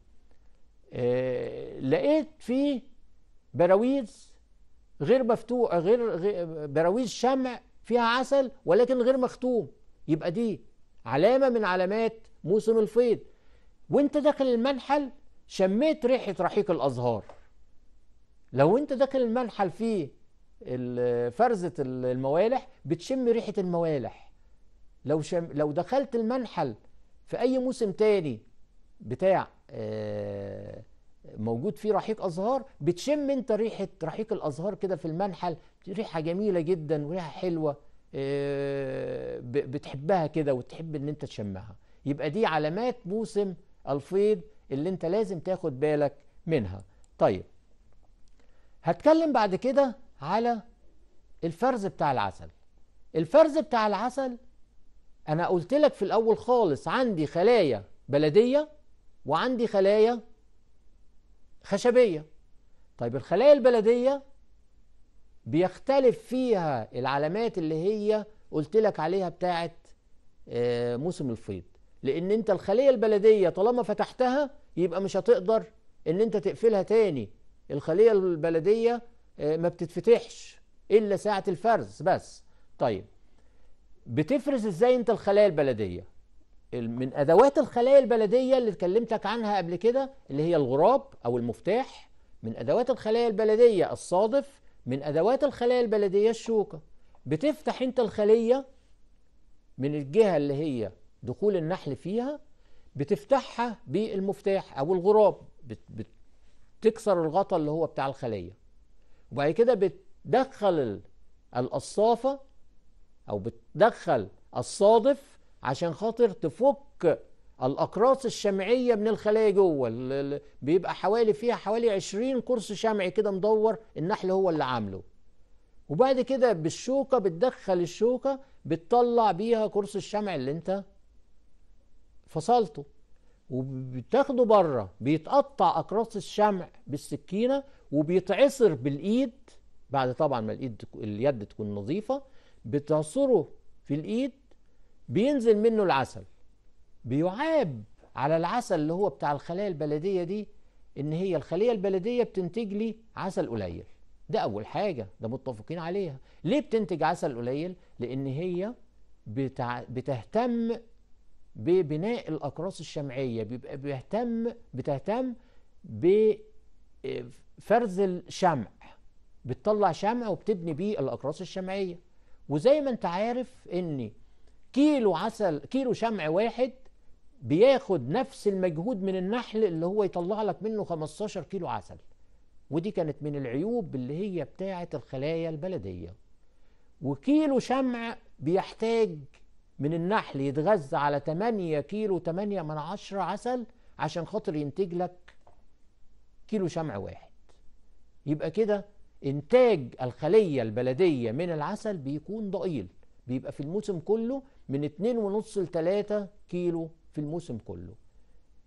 آه لقيت فيه براويز غير مفتوح غير, غير براويز شمع فيها عسل ولكن غير مختوم يبقى دي علامة من علامات موسم الفيض وانت داخل المنحل شميت ريحه رحيق الازهار لو انت داخل المنحل فيه فرزه الموالح بتشم ريحه الموالح لو شم لو دخلت المنحل في اي موسم تاني بتاع آه، موجود فيه رحيق ازهار بتشم انت ريحه رحيق الازهار كده في المنحل ريحه جميله جدا وريحه حلوه آه، بتحبها كده وتحب ان انت تشمها يبقى دي علامات موسم الفيض اللي انت لازم تاخد بالك منها طيب هتكلم بعد كده على الفرز بتاع العسل الفرز بتاع العسل انا قلت لك في الاول خالص عندي خلايا بلديه وعندي خلايا خشبيه طيب الخلايا البلديه بيختلف فيها العلامات اللي هي قلت لك عليها بتاعه آه، موسم الفيض لأن أنت الخلية البلدية طالما فتحتها يبقى مش هتقدر أن أنت تقفلها تاني الخلية البلدية آه، ما بتتفتحش إلا ساعة الفرز بس طيب بتفرز إزاي أنت الخلايا البلدية من أدوات الخلايا البلدية اللي اتكلمتك عنها قبل كده اللي هي الغراب أو المفتاح من أدوات الخلايا البلدية الصادف من أدوات الخلايا البلدية الشوكة بتفتح أنت الخلية من الجهة اللي هي دخول النحل فيها بتفتحها بالمفتاح او الغراب بتكسر الغطا اللي هو بتاع الخليه وبعد كده بتدخل القصافه او بتدخل الصادف عشان خاطر تفك الاقراص الشمعيه من الخلايا جوه بيبقى حوالي فيها حوالي 20 قرص شمعي كده مدور النحل هو اللي عامله وبعد كده بالشوكه بتدخل الشوكه بتطلع بيها قرص الشمع اللي انت فصلته وبتاخده بره بيتقطع اقراص الشمع بالسكينه وبيتعصر بالايد بعد طبعا ما الايد اليد تكون نظيفه بتعصره في الايد بينزل منه العسل بيعاب على العسل اللي هو بتاع الخلايا البلديه دي ان هي الخليه البلديه بتنتج لي عسل قليل ده اول حاجه ده متفقين عليها ليه بتنتج عسل قليل لان هي بتع... بتهتم ببناء الأقراص الشمعية بيبقى بيهتم بتهتم بفرز آه، الشمع بتطلع شمع وبتبني بيه الأقراص الشمعية وزي ما انت عارف ان كيلو عسل كيلو شمع واحد بياخد نفس المجهود من النحل اللي هو يطلع لك منه 15 كيلو عسل ودي كانت من العيوب اللي هي بتاعة الخلايا البلدية وكيلو شمع بيحتاج من النحل يتغذى على 8 كيلو 8 من عشرة عسل عشان خاطر ينتج لك كيلو شمع واحد يبقى كده إنتاج الخلية البلدية من العسل بيكون ضئيل بيبقى في الموسم كله من 2.5 ل 3 كيلو في الموسم كله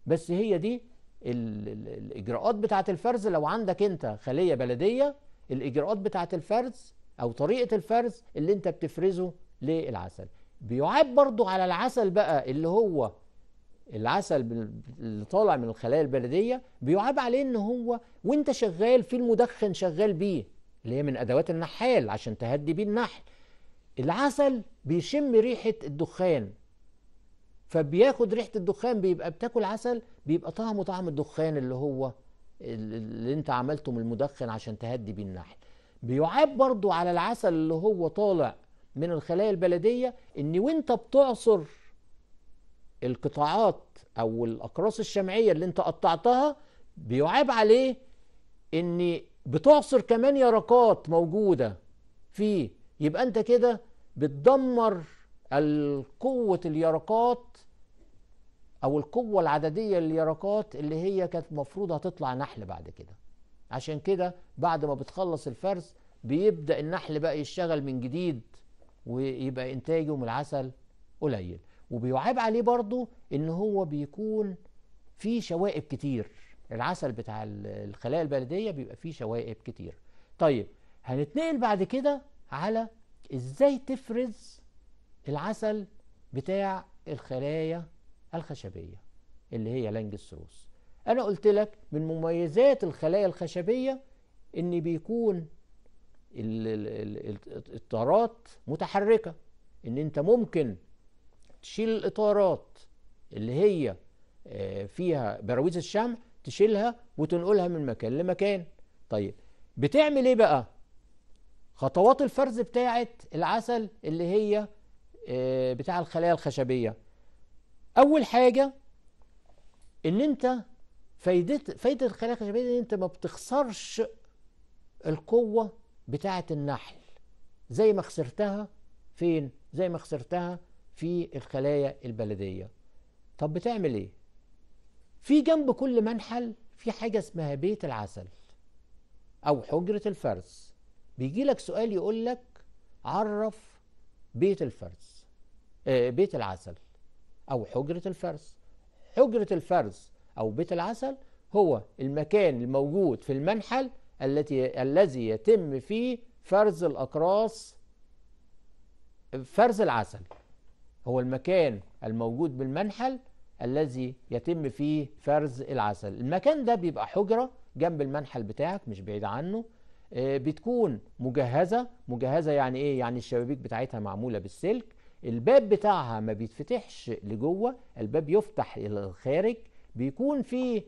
بس هي دي الإجراءات بتاعة الفرز لو عندك أنت خلية بلدية الإجراءات بتاعة الفرز أو طريقة الفرز اللي أنت بتفرزه للعسل بيعاب برضو على العسل بقى اللي هو العسل اللي طالع من الخلايا البلديه بيعاب عليه ان هو وانت شغال في المدخن شغال بيه اللي هي من ادوات النحال عشان تهدي بيه النحل العسل بيشم ريحه الدخان فبياخد ريحه الدخان بيبقى بتاكل عسل بيبقى طعمه طعم الدخان اللي هو اللي انت عملته من المدخن عشان تهدي بيه النحل بيعاب برضو على العسل اللي هو طالع من الخلايا البلدية ان وانت بتعصر القطاعات او الاقراص الشمعية اللي انت قطعتها بيعاب عليه ان بتعصر كمان يرقات موجودة فيه يبقى انت كده بتدمر قوة اليرقات او القوة العددية لليرقات اللي هي كانت المفروض هتطلع نحل بعد كده عشان كده بعد ما بتخلص الفرز بيبدأ النحل بقى يشتغل من جديد ويبقى إنتاجه من العسل قليل وبيعاب عليه برضو إن هو بيكون فيه شوائب كتير العسل بتاع الخلايا البلدية بيبقى فيه شوائب كتير طيب هنتنقل بعد كده على إزاي تفرز العسل بتاع الخلايا الخشبية اللي هي لانجستروس أنا قلت لك من مميزات الخلايا الخشبية إن بيكون الاطارات متحركه ان انت ممكن تشيل الاطارات اللي هي آه، فيها براويز الشمع تشيلها وتنقلها من مكان لمكان طيب بتعمل ايه بقى خطوات الفرز بتاعه العسل اللي هي آه، بتاع الخلايا الخشبيه اول حاجه ان انت فايدة فايدة الخلايا الخشبية ان انت ما بتخسرش القوة بتاعة النحل زي ما خسرتها فين زي ما خسرتها في الخلايا البلدية طب بتعمل ايه في جنب كل منحل في حاجة اسمها بيت العسل او حجرة الفرز بيجي لك سؤال يقول لك عرف بيت الفرز آه، بيت العسل او حجرة الفرز حجرة الفرز او بيت العسل هو المكان الموجود في المنحل التي الذي يتم فيه فرز الأقراص فرز العسل هو المكان الموجود بالمنحل الذي يتم فيه فرز العسل المكان ده بيبقى حجرة جنب المنحل بتاعك مش بعيد عنه آه، بتكون مجهزة مجهزة يعني ايه يعني الشبابيك بتاعتها معمولة بالسلك الباب بتاعها ما بيتفتحش لجوه الباب يفتح الى الخارج بيكون فيه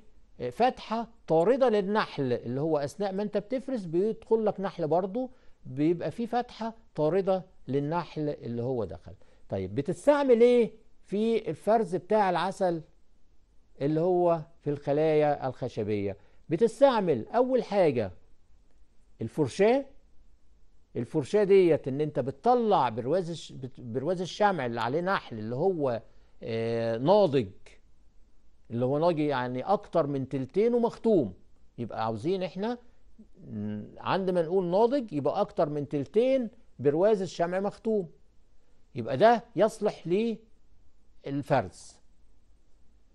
فتحة طاردة للنحل اللي هو أثناء ما أنت بتفرز بيدخل لك نحل برضه بيبقى في فتحة طاردة للنحل اللي هو دخل طيب بتستعمل إيه في الفرز بتاع العسل اللي هو في الخلايا الخشبية بتستعمل أول حاجة الفرشاة الفرشاة ديت إن أنت بتطلع برواز برواز الشمع اللي عليه نحل اللي هو آه، ناضج اللي هو ناجي يعني اكتر من تلتينه مختوم يبقى عاوزين احنا عند ما نقول ناضج يبقى اكتر من تلتين برواز الشمع مختوم يبقى ده يصلح للفرز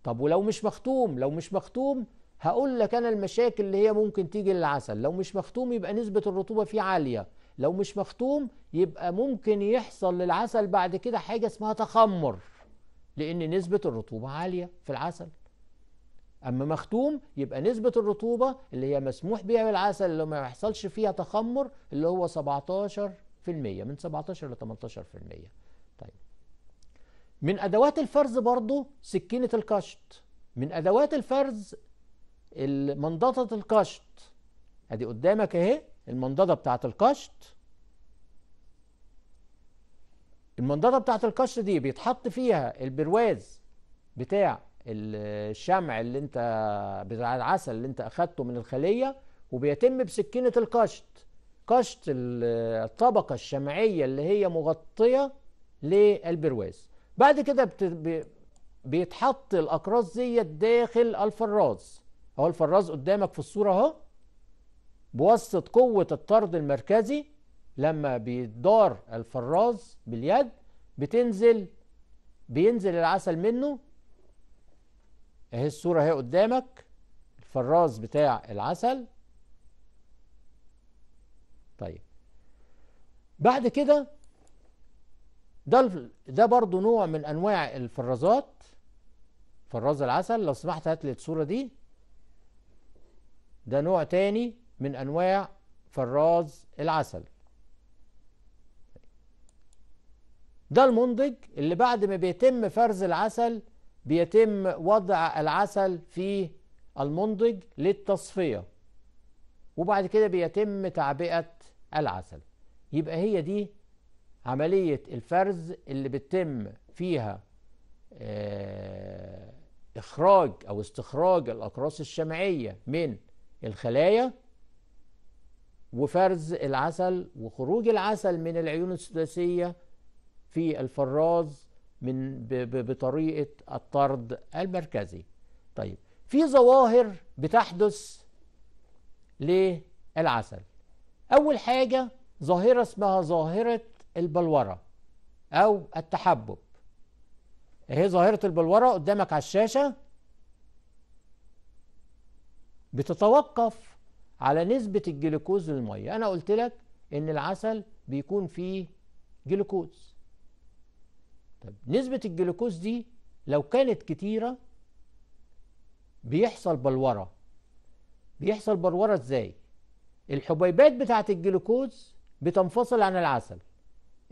طب ولو مش مختوم لو مش مختوم هقول لك انا المشاكل اللي هي ممكن تيجي للعسل لو مش مختوم يبقى نسبة الرطوبة فيه عالية لو مش مختوم يبقى ممكن يحصل للعسل بعد كده حاجة اسمها تخمر لان نسبة الرطوبة عالية في العسل أما مختوم يبقى نسبة الرطوبة اللي هي مسموح بها بالعسل اللي ما يحصلش فيها تخمر اللي هو 17% من 17 ل 18% طيب من أدوات الفرز برضو سكينة القشط من أدوات الفرز المنضدة القشط أدي قدامك أهي المنضدة بتاعة القشط المنضدة بتاعة القشط دي بيتحط فيها البرواز بتاع الشمع اللي انت بتاع العسل اللي انت اخدته من الخليه وبيتم بسكينه القشط قشط الطبقه الشمعيه اللي هي مغطيه للبرواز بعد كده بيتحط الاقراص ديت داخل الفراز اهو الفراز قدامك في الصوره اهو بواسطه قوه الطرد المركزي لما بيدار الفراز باليد بتنزل بينزل العسل منه اهي الصورة اهي قدامك الفراز بتاع العسل طيب بعد كده ده ده برضو نوع من انواع الفرازات فراز العسل لو سمحت هات لي الصورة دي ده نوع تاني من انواع فراز العسل ده المنضج اللي بعد ما بيتم فرز العسل بيتم وضع العسل في المنضج للتصفية وبعد كده بيتم تعبئة العسل يبقى هي دي عملية الفرز اللي بتتم فيها آه، إخراج أو استخراج الأقراص الشمعية من الخلايا وفرز العسل وخروج العسل من العيون السداسية في الفراز من بطريقه الطرد المركزي طيب في ظواهر بتحدث للعسل اول حاجه ظاهره اسمها ظاهره البلوره او التحبب اهي ظاهره البلوره قدامك على الشاشه بتتوقف على نسبه الجلوكوز للميه انا قلت لك ان العسل بيكون فيه جلوكوز طب نسبة الجلوكوز دي لو كانت كتيرة بيحصل بلورة بيحصل بلورة ازاي الحبيبات بتاعة الجلوكوز بتنفصل عن العسل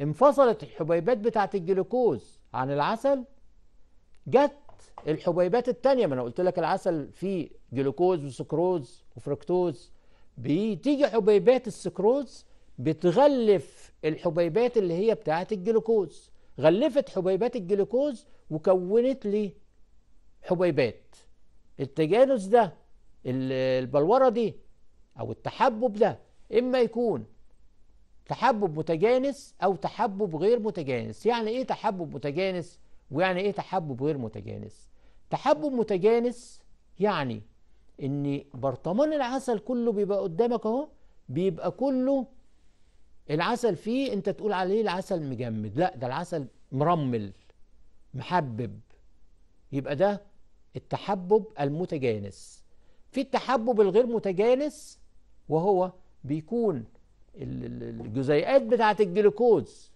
انفصلت الحبيبات بتاعة الجلوكوز عن العسل جت الحبيبات التانية ما انا قلت لك العسل فيه جلوكوز وسكروز وفركتوز بتيجي حبيبات السكروز بتغلف الحبيبات اللي هي بتاعة الجلوكوز غلفت حبيبات الجلوكوز وكونت لي حبيبات التجانس ده البلوره دي او التحبب ده اما يكون تحبب متجانس او تحبب غير متجانس يعني ايه تحبب متجانس ويعني ايه تحبب غير متجانس تحبب متجانس يعني ان برطمان العسل كله بيبقى قدامك اهو بيبقى كله العسل فيه انت تقول عليه العسل مجمد لا ده العسل مرمل محبب يبقى ده التحبب المتجانس في التحبب الغير متجانس وهو بيكون الجزيئات بتاعة الجلوكوز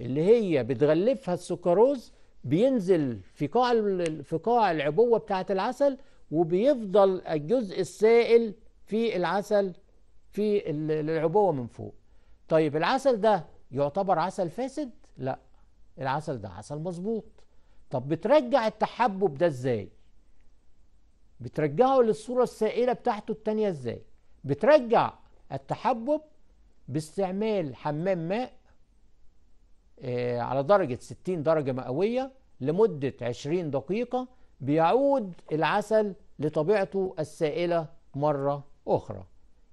اللي هي بتغلفها السكروز بينزل في قاع في قاع العبوة بتاعة العسل وبيفضل الجزء السائل في العسل في العبوة من فوق طيب العسل ده يعتبر عسل فاسد؟ لا العسل ده عسل مظبوط طب بترجع التحبب ده ازاي؟ بترجعه للصورة السائلة بتاعته التانية ازاي؟ بترجع التحبب باستعمال حمام ماء آه، على درجة 60 درجة مئوية لمدة 20 دقيقة بيعود العسل لطبيعته السائلة مرة أخرى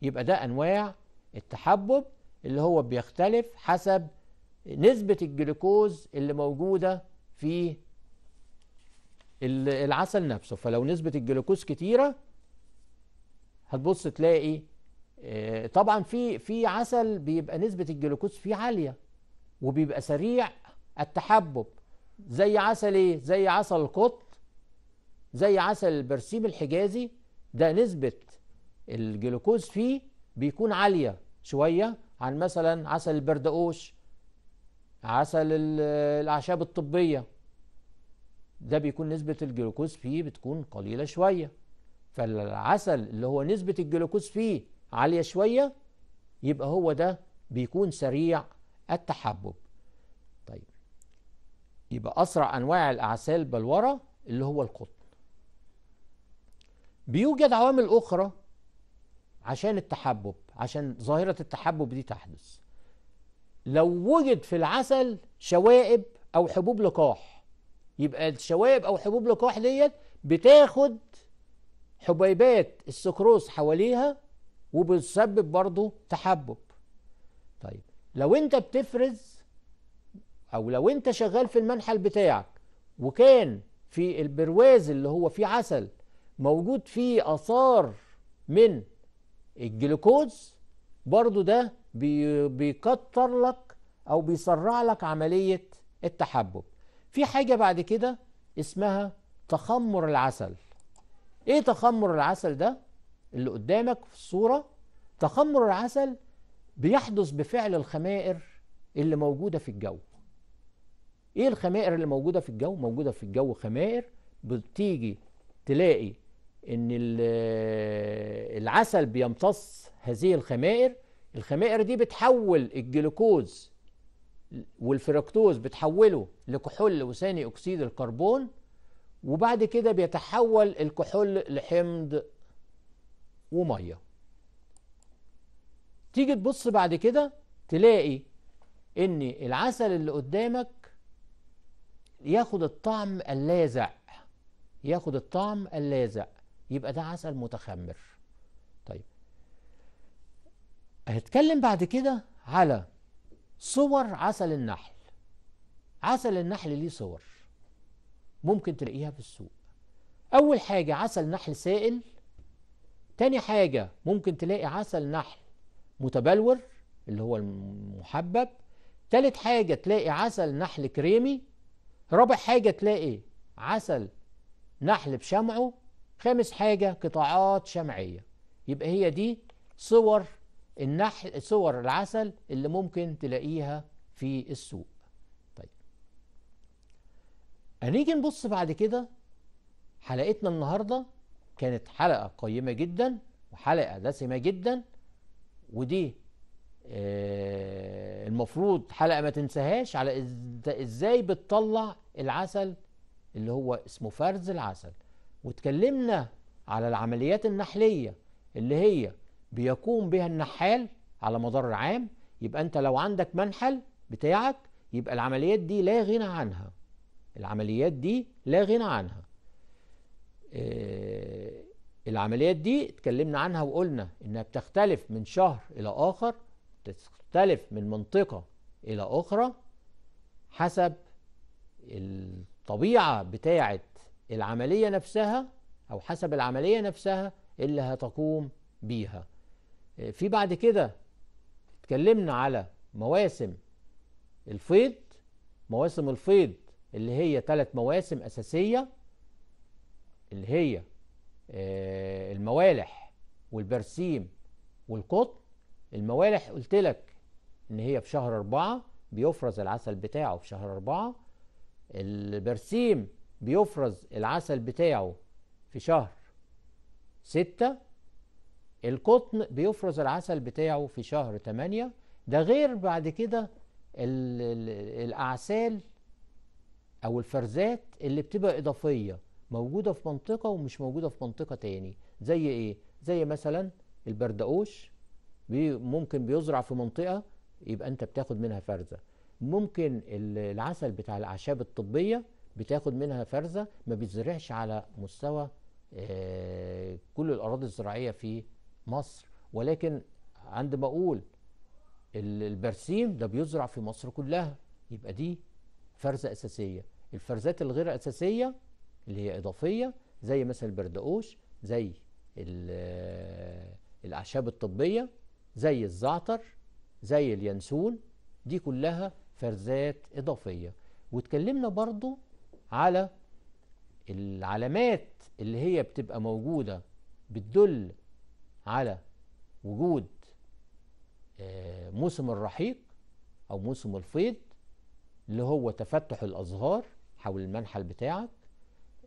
يبقى ده أنواع التحبب اللي هو بيختلف حسب نسبة الجلوكوز اللي موجودة في العسل نفسه فلو نسبة الجلوكوز كتيرة هتبص تلاقي آه، طبعا في في عسل بيبقى نسبة الجلوكوز فيه عالية وبيبقى سريع التحبب زي عسل ايه؟ زي عسل القط زي عسل البرسيم الحجازي ده نسبة الجلوكوز فيه بيكون عالية شوية عن مثلا عسل البردقوش عسل الأعشاب الطبية ده بيكون نسبة الجلوكوز فيه بتكون قليلة شوية فالعسل اللي هو نسبة الجلوكوز فيه عالية شوية يبقى هو ده بيكون سريع التحبب طيب يبقى أسرع أنواع الأعسال بلوره اللي هو القطن بيوجد عوامل أخرى عشان التحبب عشان ظاهرة التحبب دي تحدث لو وجد في العسل شوائب أو حبوب لقاح يبقى الشوائب أو حبوب لقاح ديت بتاخد حبيبات السكروز حواليها وبتسبب برضه تحبب طيب لو انت بتفرز او لو انت شغال في المنحل بتاعك وكان في البرواز اللي هو فيه عسل موجود فيه اثار من الجلوكوز برضو ده بي بيكتر لك او بيسرع لك عمليه التحبب في حاجه بعد كده اسمها تخمر العسل ايه تخمر العسل ده اللي قدامك في الصوره تخمر العسل بيحدث بفعل الخمائر اللي موجوده في الجو ايه الخمائر اللي موجوده في الجو موجوده في الجو خمائر بتيجي تلاقي ان العسل بيمتص هذه الخمائر الخمائر دي بتحول الجلوكوز والفركتوز بتحوله لكحول وثاني اكسيد الكربون وبعد كده بيتحول الكحول لحمض وميه تيجي تبص بعد كده تلاقي ان العسل اللي قدامك ياخد الطعم اللاذع ياخد الطعم اللاذع يبقى ده عسل متخمر طيب هتكلم بعد كده على صور عسل النحل عسل النحل ليه صور ممكن تلاقيها في السوق اول حاجه عسل نحل سائل تاني حاجه ممكن تلاقي عسل نحل متبلور اللي هو المحبب تالت حاجه تلاقي عسل نحل كريمي رابع حاجه تلاقي عسل نحل بشمعه خامس حاجة قطاعات شمعية يبقى هي دي صور النحل صور العسل اللي ممكن تلاقيها في السوق طيب هنيجي نبص بعد كده حلقتنا النهاردة كانت حلقة قيمة جدا وحلقة دسمة جدا ودي آه، المفروض حلقة ما تنساهاش على ازاي بتطلع العسل اللي هو اسمه فرز العسل واتكلمنا على العمليات النحلية اللي هي بيقوم بها النحال على مدار عام يبقى أنت لو عندك منحل بتاعك يبقى العمليات دي لا غنى عنها العمليات دي لا غنى عنها آه العمليات دي اتكلمنا عنها وقلنا انها بتختلف من شهر الى اخر تختلف من منطقة الى اخرى حسب الطبيعة بتاعت العملية نفسها أو حسب العملية نفسها اللي هتقوم بيها في بعد كده اتكلمنا على مواسم الفيض مواسم الفيض اللي هي ثلاث مواسم أساسية اللي هي آه، الموالح والبرسيم والقطن الموالح قلت لك إن هي في شهر أربعة بيفرز العسل بتاعه في شهر أربعة البرسيم بيفرز العسل بتاعه في شهر ستة القطن بيفرز العسل بتاعه في شهر تمانية ده غير بعد كده الأعسال أو الفرزات اللي بتبقى إضافية موجودة في منطقة ومش موجودة في منطقة تاني زي إيه؟ زي مثلا البردقوش بي ممكن بيزرع في منطقة يبقى أنت بتاخد منها فرزة ممكن العسل بتاع الأعشاب الطبية بتاخد منها فرزة ما بيتزرعش على مستوى آه، كل الأراضي الزراعية في مصر ولكن عندما أقول البرسيم ده بيزرع في مصر كلها يبقى دي فرزة أساسية الفرزات الغير أساسية اللي هي إضافية زي مثلا البردقوش زي الأعشاب الطبية زي الزعتر زي اليانسون دي كلها فرزات إضافية واتكلمنا برضو على العلامات اللي هي بتبقى موجودة بتدل على وجود آه، موسم الرحيق أو موسم الفيض اللي هو تفتح الأزهار حول المنحل بتاعك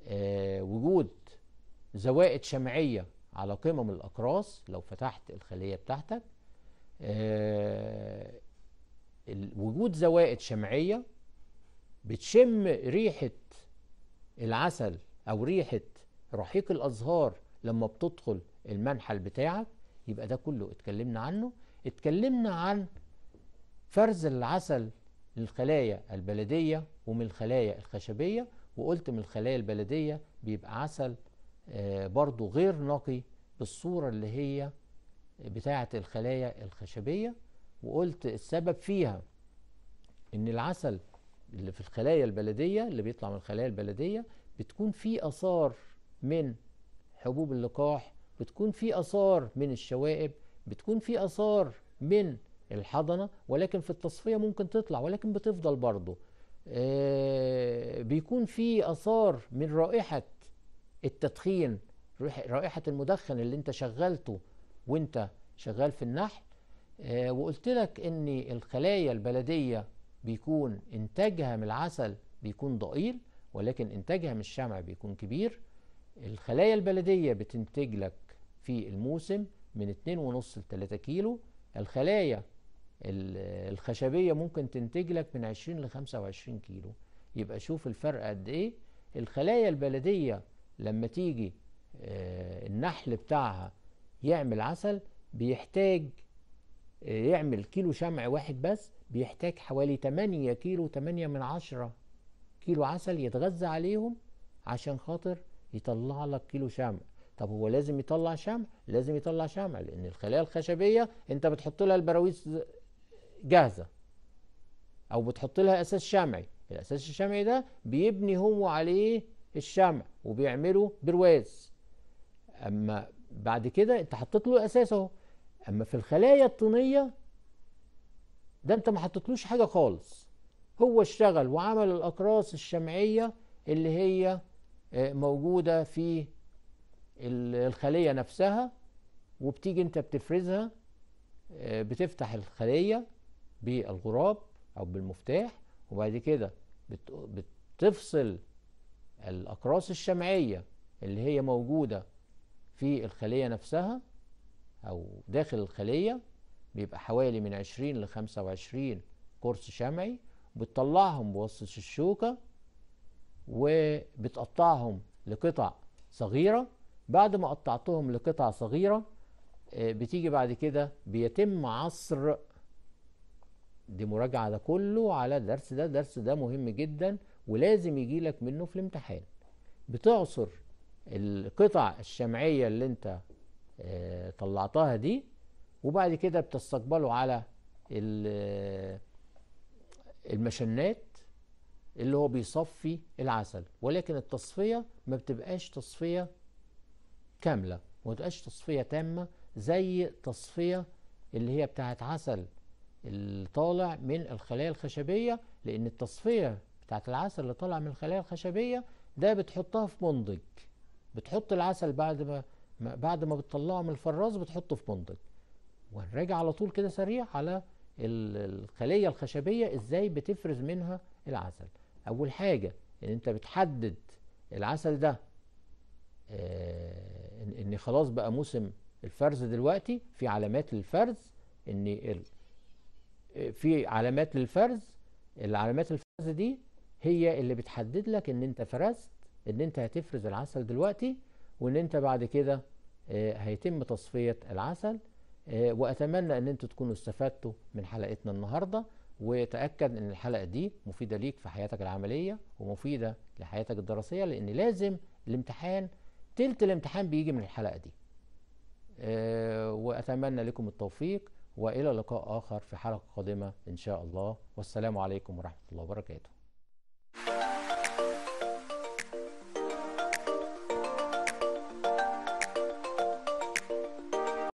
آه، وجود زوائد شمعية على قمم الأقراص لو فتحت الخلية بتاعتك آه، وجود زوائد شمعية بتشم ريحة العسل أو ريحة رحيق الأزهار لما بتدخل المنحل بتاعك يبقى ده كله اتكلمنا عنه اتكلمنا عن فرز العسل للخلايا البلدية ومن الخلايا الخشبية وقلت من الخلايا البلدية بيبقى عسل آه، برضو غير نقي بالصورة اللي هي بتاعة الخلايا الخشبية وقلت السبب فيها ان العسل اللي في الخلايا البلدية اللي بيطلع من الخلايا البلدية بتكون في آثار من حبوب اللقاح بتكون في آثار من الشوائب بتكون في آثار من الحضنة ولكن في التصفية ممكن تطلع ولكن بتفضل برضه آه بيكون في آثار من رائحة التدخين رائحة المدخن اللي انت شغلته وانت شغال في النحل آه وقلت لك ان الخلايا البلدية بيكون إنتاجها من العسل بيكون ضئيل ولكن إنتاجها من الشمع بيكون كبير الخلايا البلدية بتنتج لك في الموسم من 2.5 ل 3 كيلو الخلايا الخشبية ممكن تنتج لك من 20 ل 25 كيلو يبقى شوف الفرق قد إيه الخلايا البلدية لما تيجي آه، النحل بتاعها يعمل عسل بيحتاج آه، يعمل كيلو شمع واحد بس بيحتاج حوالي 8 كيلو 8 من عشرة كيلو عسل يتغذى عليهم عشان خاطر يطلع لك كيلو شمع طب هو لازم يطلع شمع لازم يطلع شمع لان الخلايا الخشبيه انت بتحط لها البراويز جاهزه او بتحط لها اساس شمعي الاساس الشمعي ده بيبني هو عليه الشمع وبيعمله برواز اما بعد كده انت حطيت له اساس اهو اما في الخلايا الطينيه ده انت ما حطيتلوش حاجه خالص هو اشتغل وعمل الاقراص الشمعيه اللي هي آه، موجوده في الخليه نفسها وبتيجي انت بتفرزها آه، بتفتح الخليه بالغراب او بالمفتاح وبعد كده بتفصل الاقراص الشمعيه اللي هي موجوده في الخليه نفسها او داخل الخليه بيبقى حوالي من 20 ل 25 قرص شمعي بتطلعهم بوسط الشوكة وبتقطعهم لقطع صغيرة بعد ما قطعتهم لقطع صغيرة آه، بتيجي بعد كده بيتم عصر دي مراجعة على كله على الدرس ده الدرس ده مهم جدا ولازم يجي لك منه في الامتحان بتعصر القطع الشمعية اللي انت آه، طلعتها دي وبعد كده بتستقبله على المشنات اللي هو بيصفي العسل ولكن التصفيه ما بتبقاش تصفيه كامله ما بتبقاش تصفيه تامه زي تصفيه اللي هي بتاعه عسل الطالع من الخلايا الخشبيه لان التصفيه بتاعه العسل اللي طالع من الخلايا الخشبيه ده بتحطها في منضج بتحط العسل بعد ما بعد ما بتطلعه من الفراز بتحطه في منضج وهنراجع على طول كده سريع على الخلية الخشبية ازاي بتفرز منها العسل اول حاجة ان انت بتحدد العسل ده آه، ان خلاص بقى موسم الفرز دلوقتي في علامات للفرز ان في علامات للفرز العلامات الفرز دي هي اللي بتحدد لك ان انت فرزت ان انت هتفرز العسل دلوقتي وان انت بعد كده آه، هيتم تصفية العسل آه، واتمنى ان انتوا تكونوا استفدتوا من حلقتنا النهارده وتاكد ان الحلقه دي مفيده ليك في حياتك العمليه ومفيده لحياتك الدراسيه لان لازم الامتحان تلت الامتحان بيجي من الحلقه دي آه، واتمنى لكم التوفيق والى لقاء اخر في حلقه قادمه ان شاء الله والسلام عليكم ورحمه الله وبركاته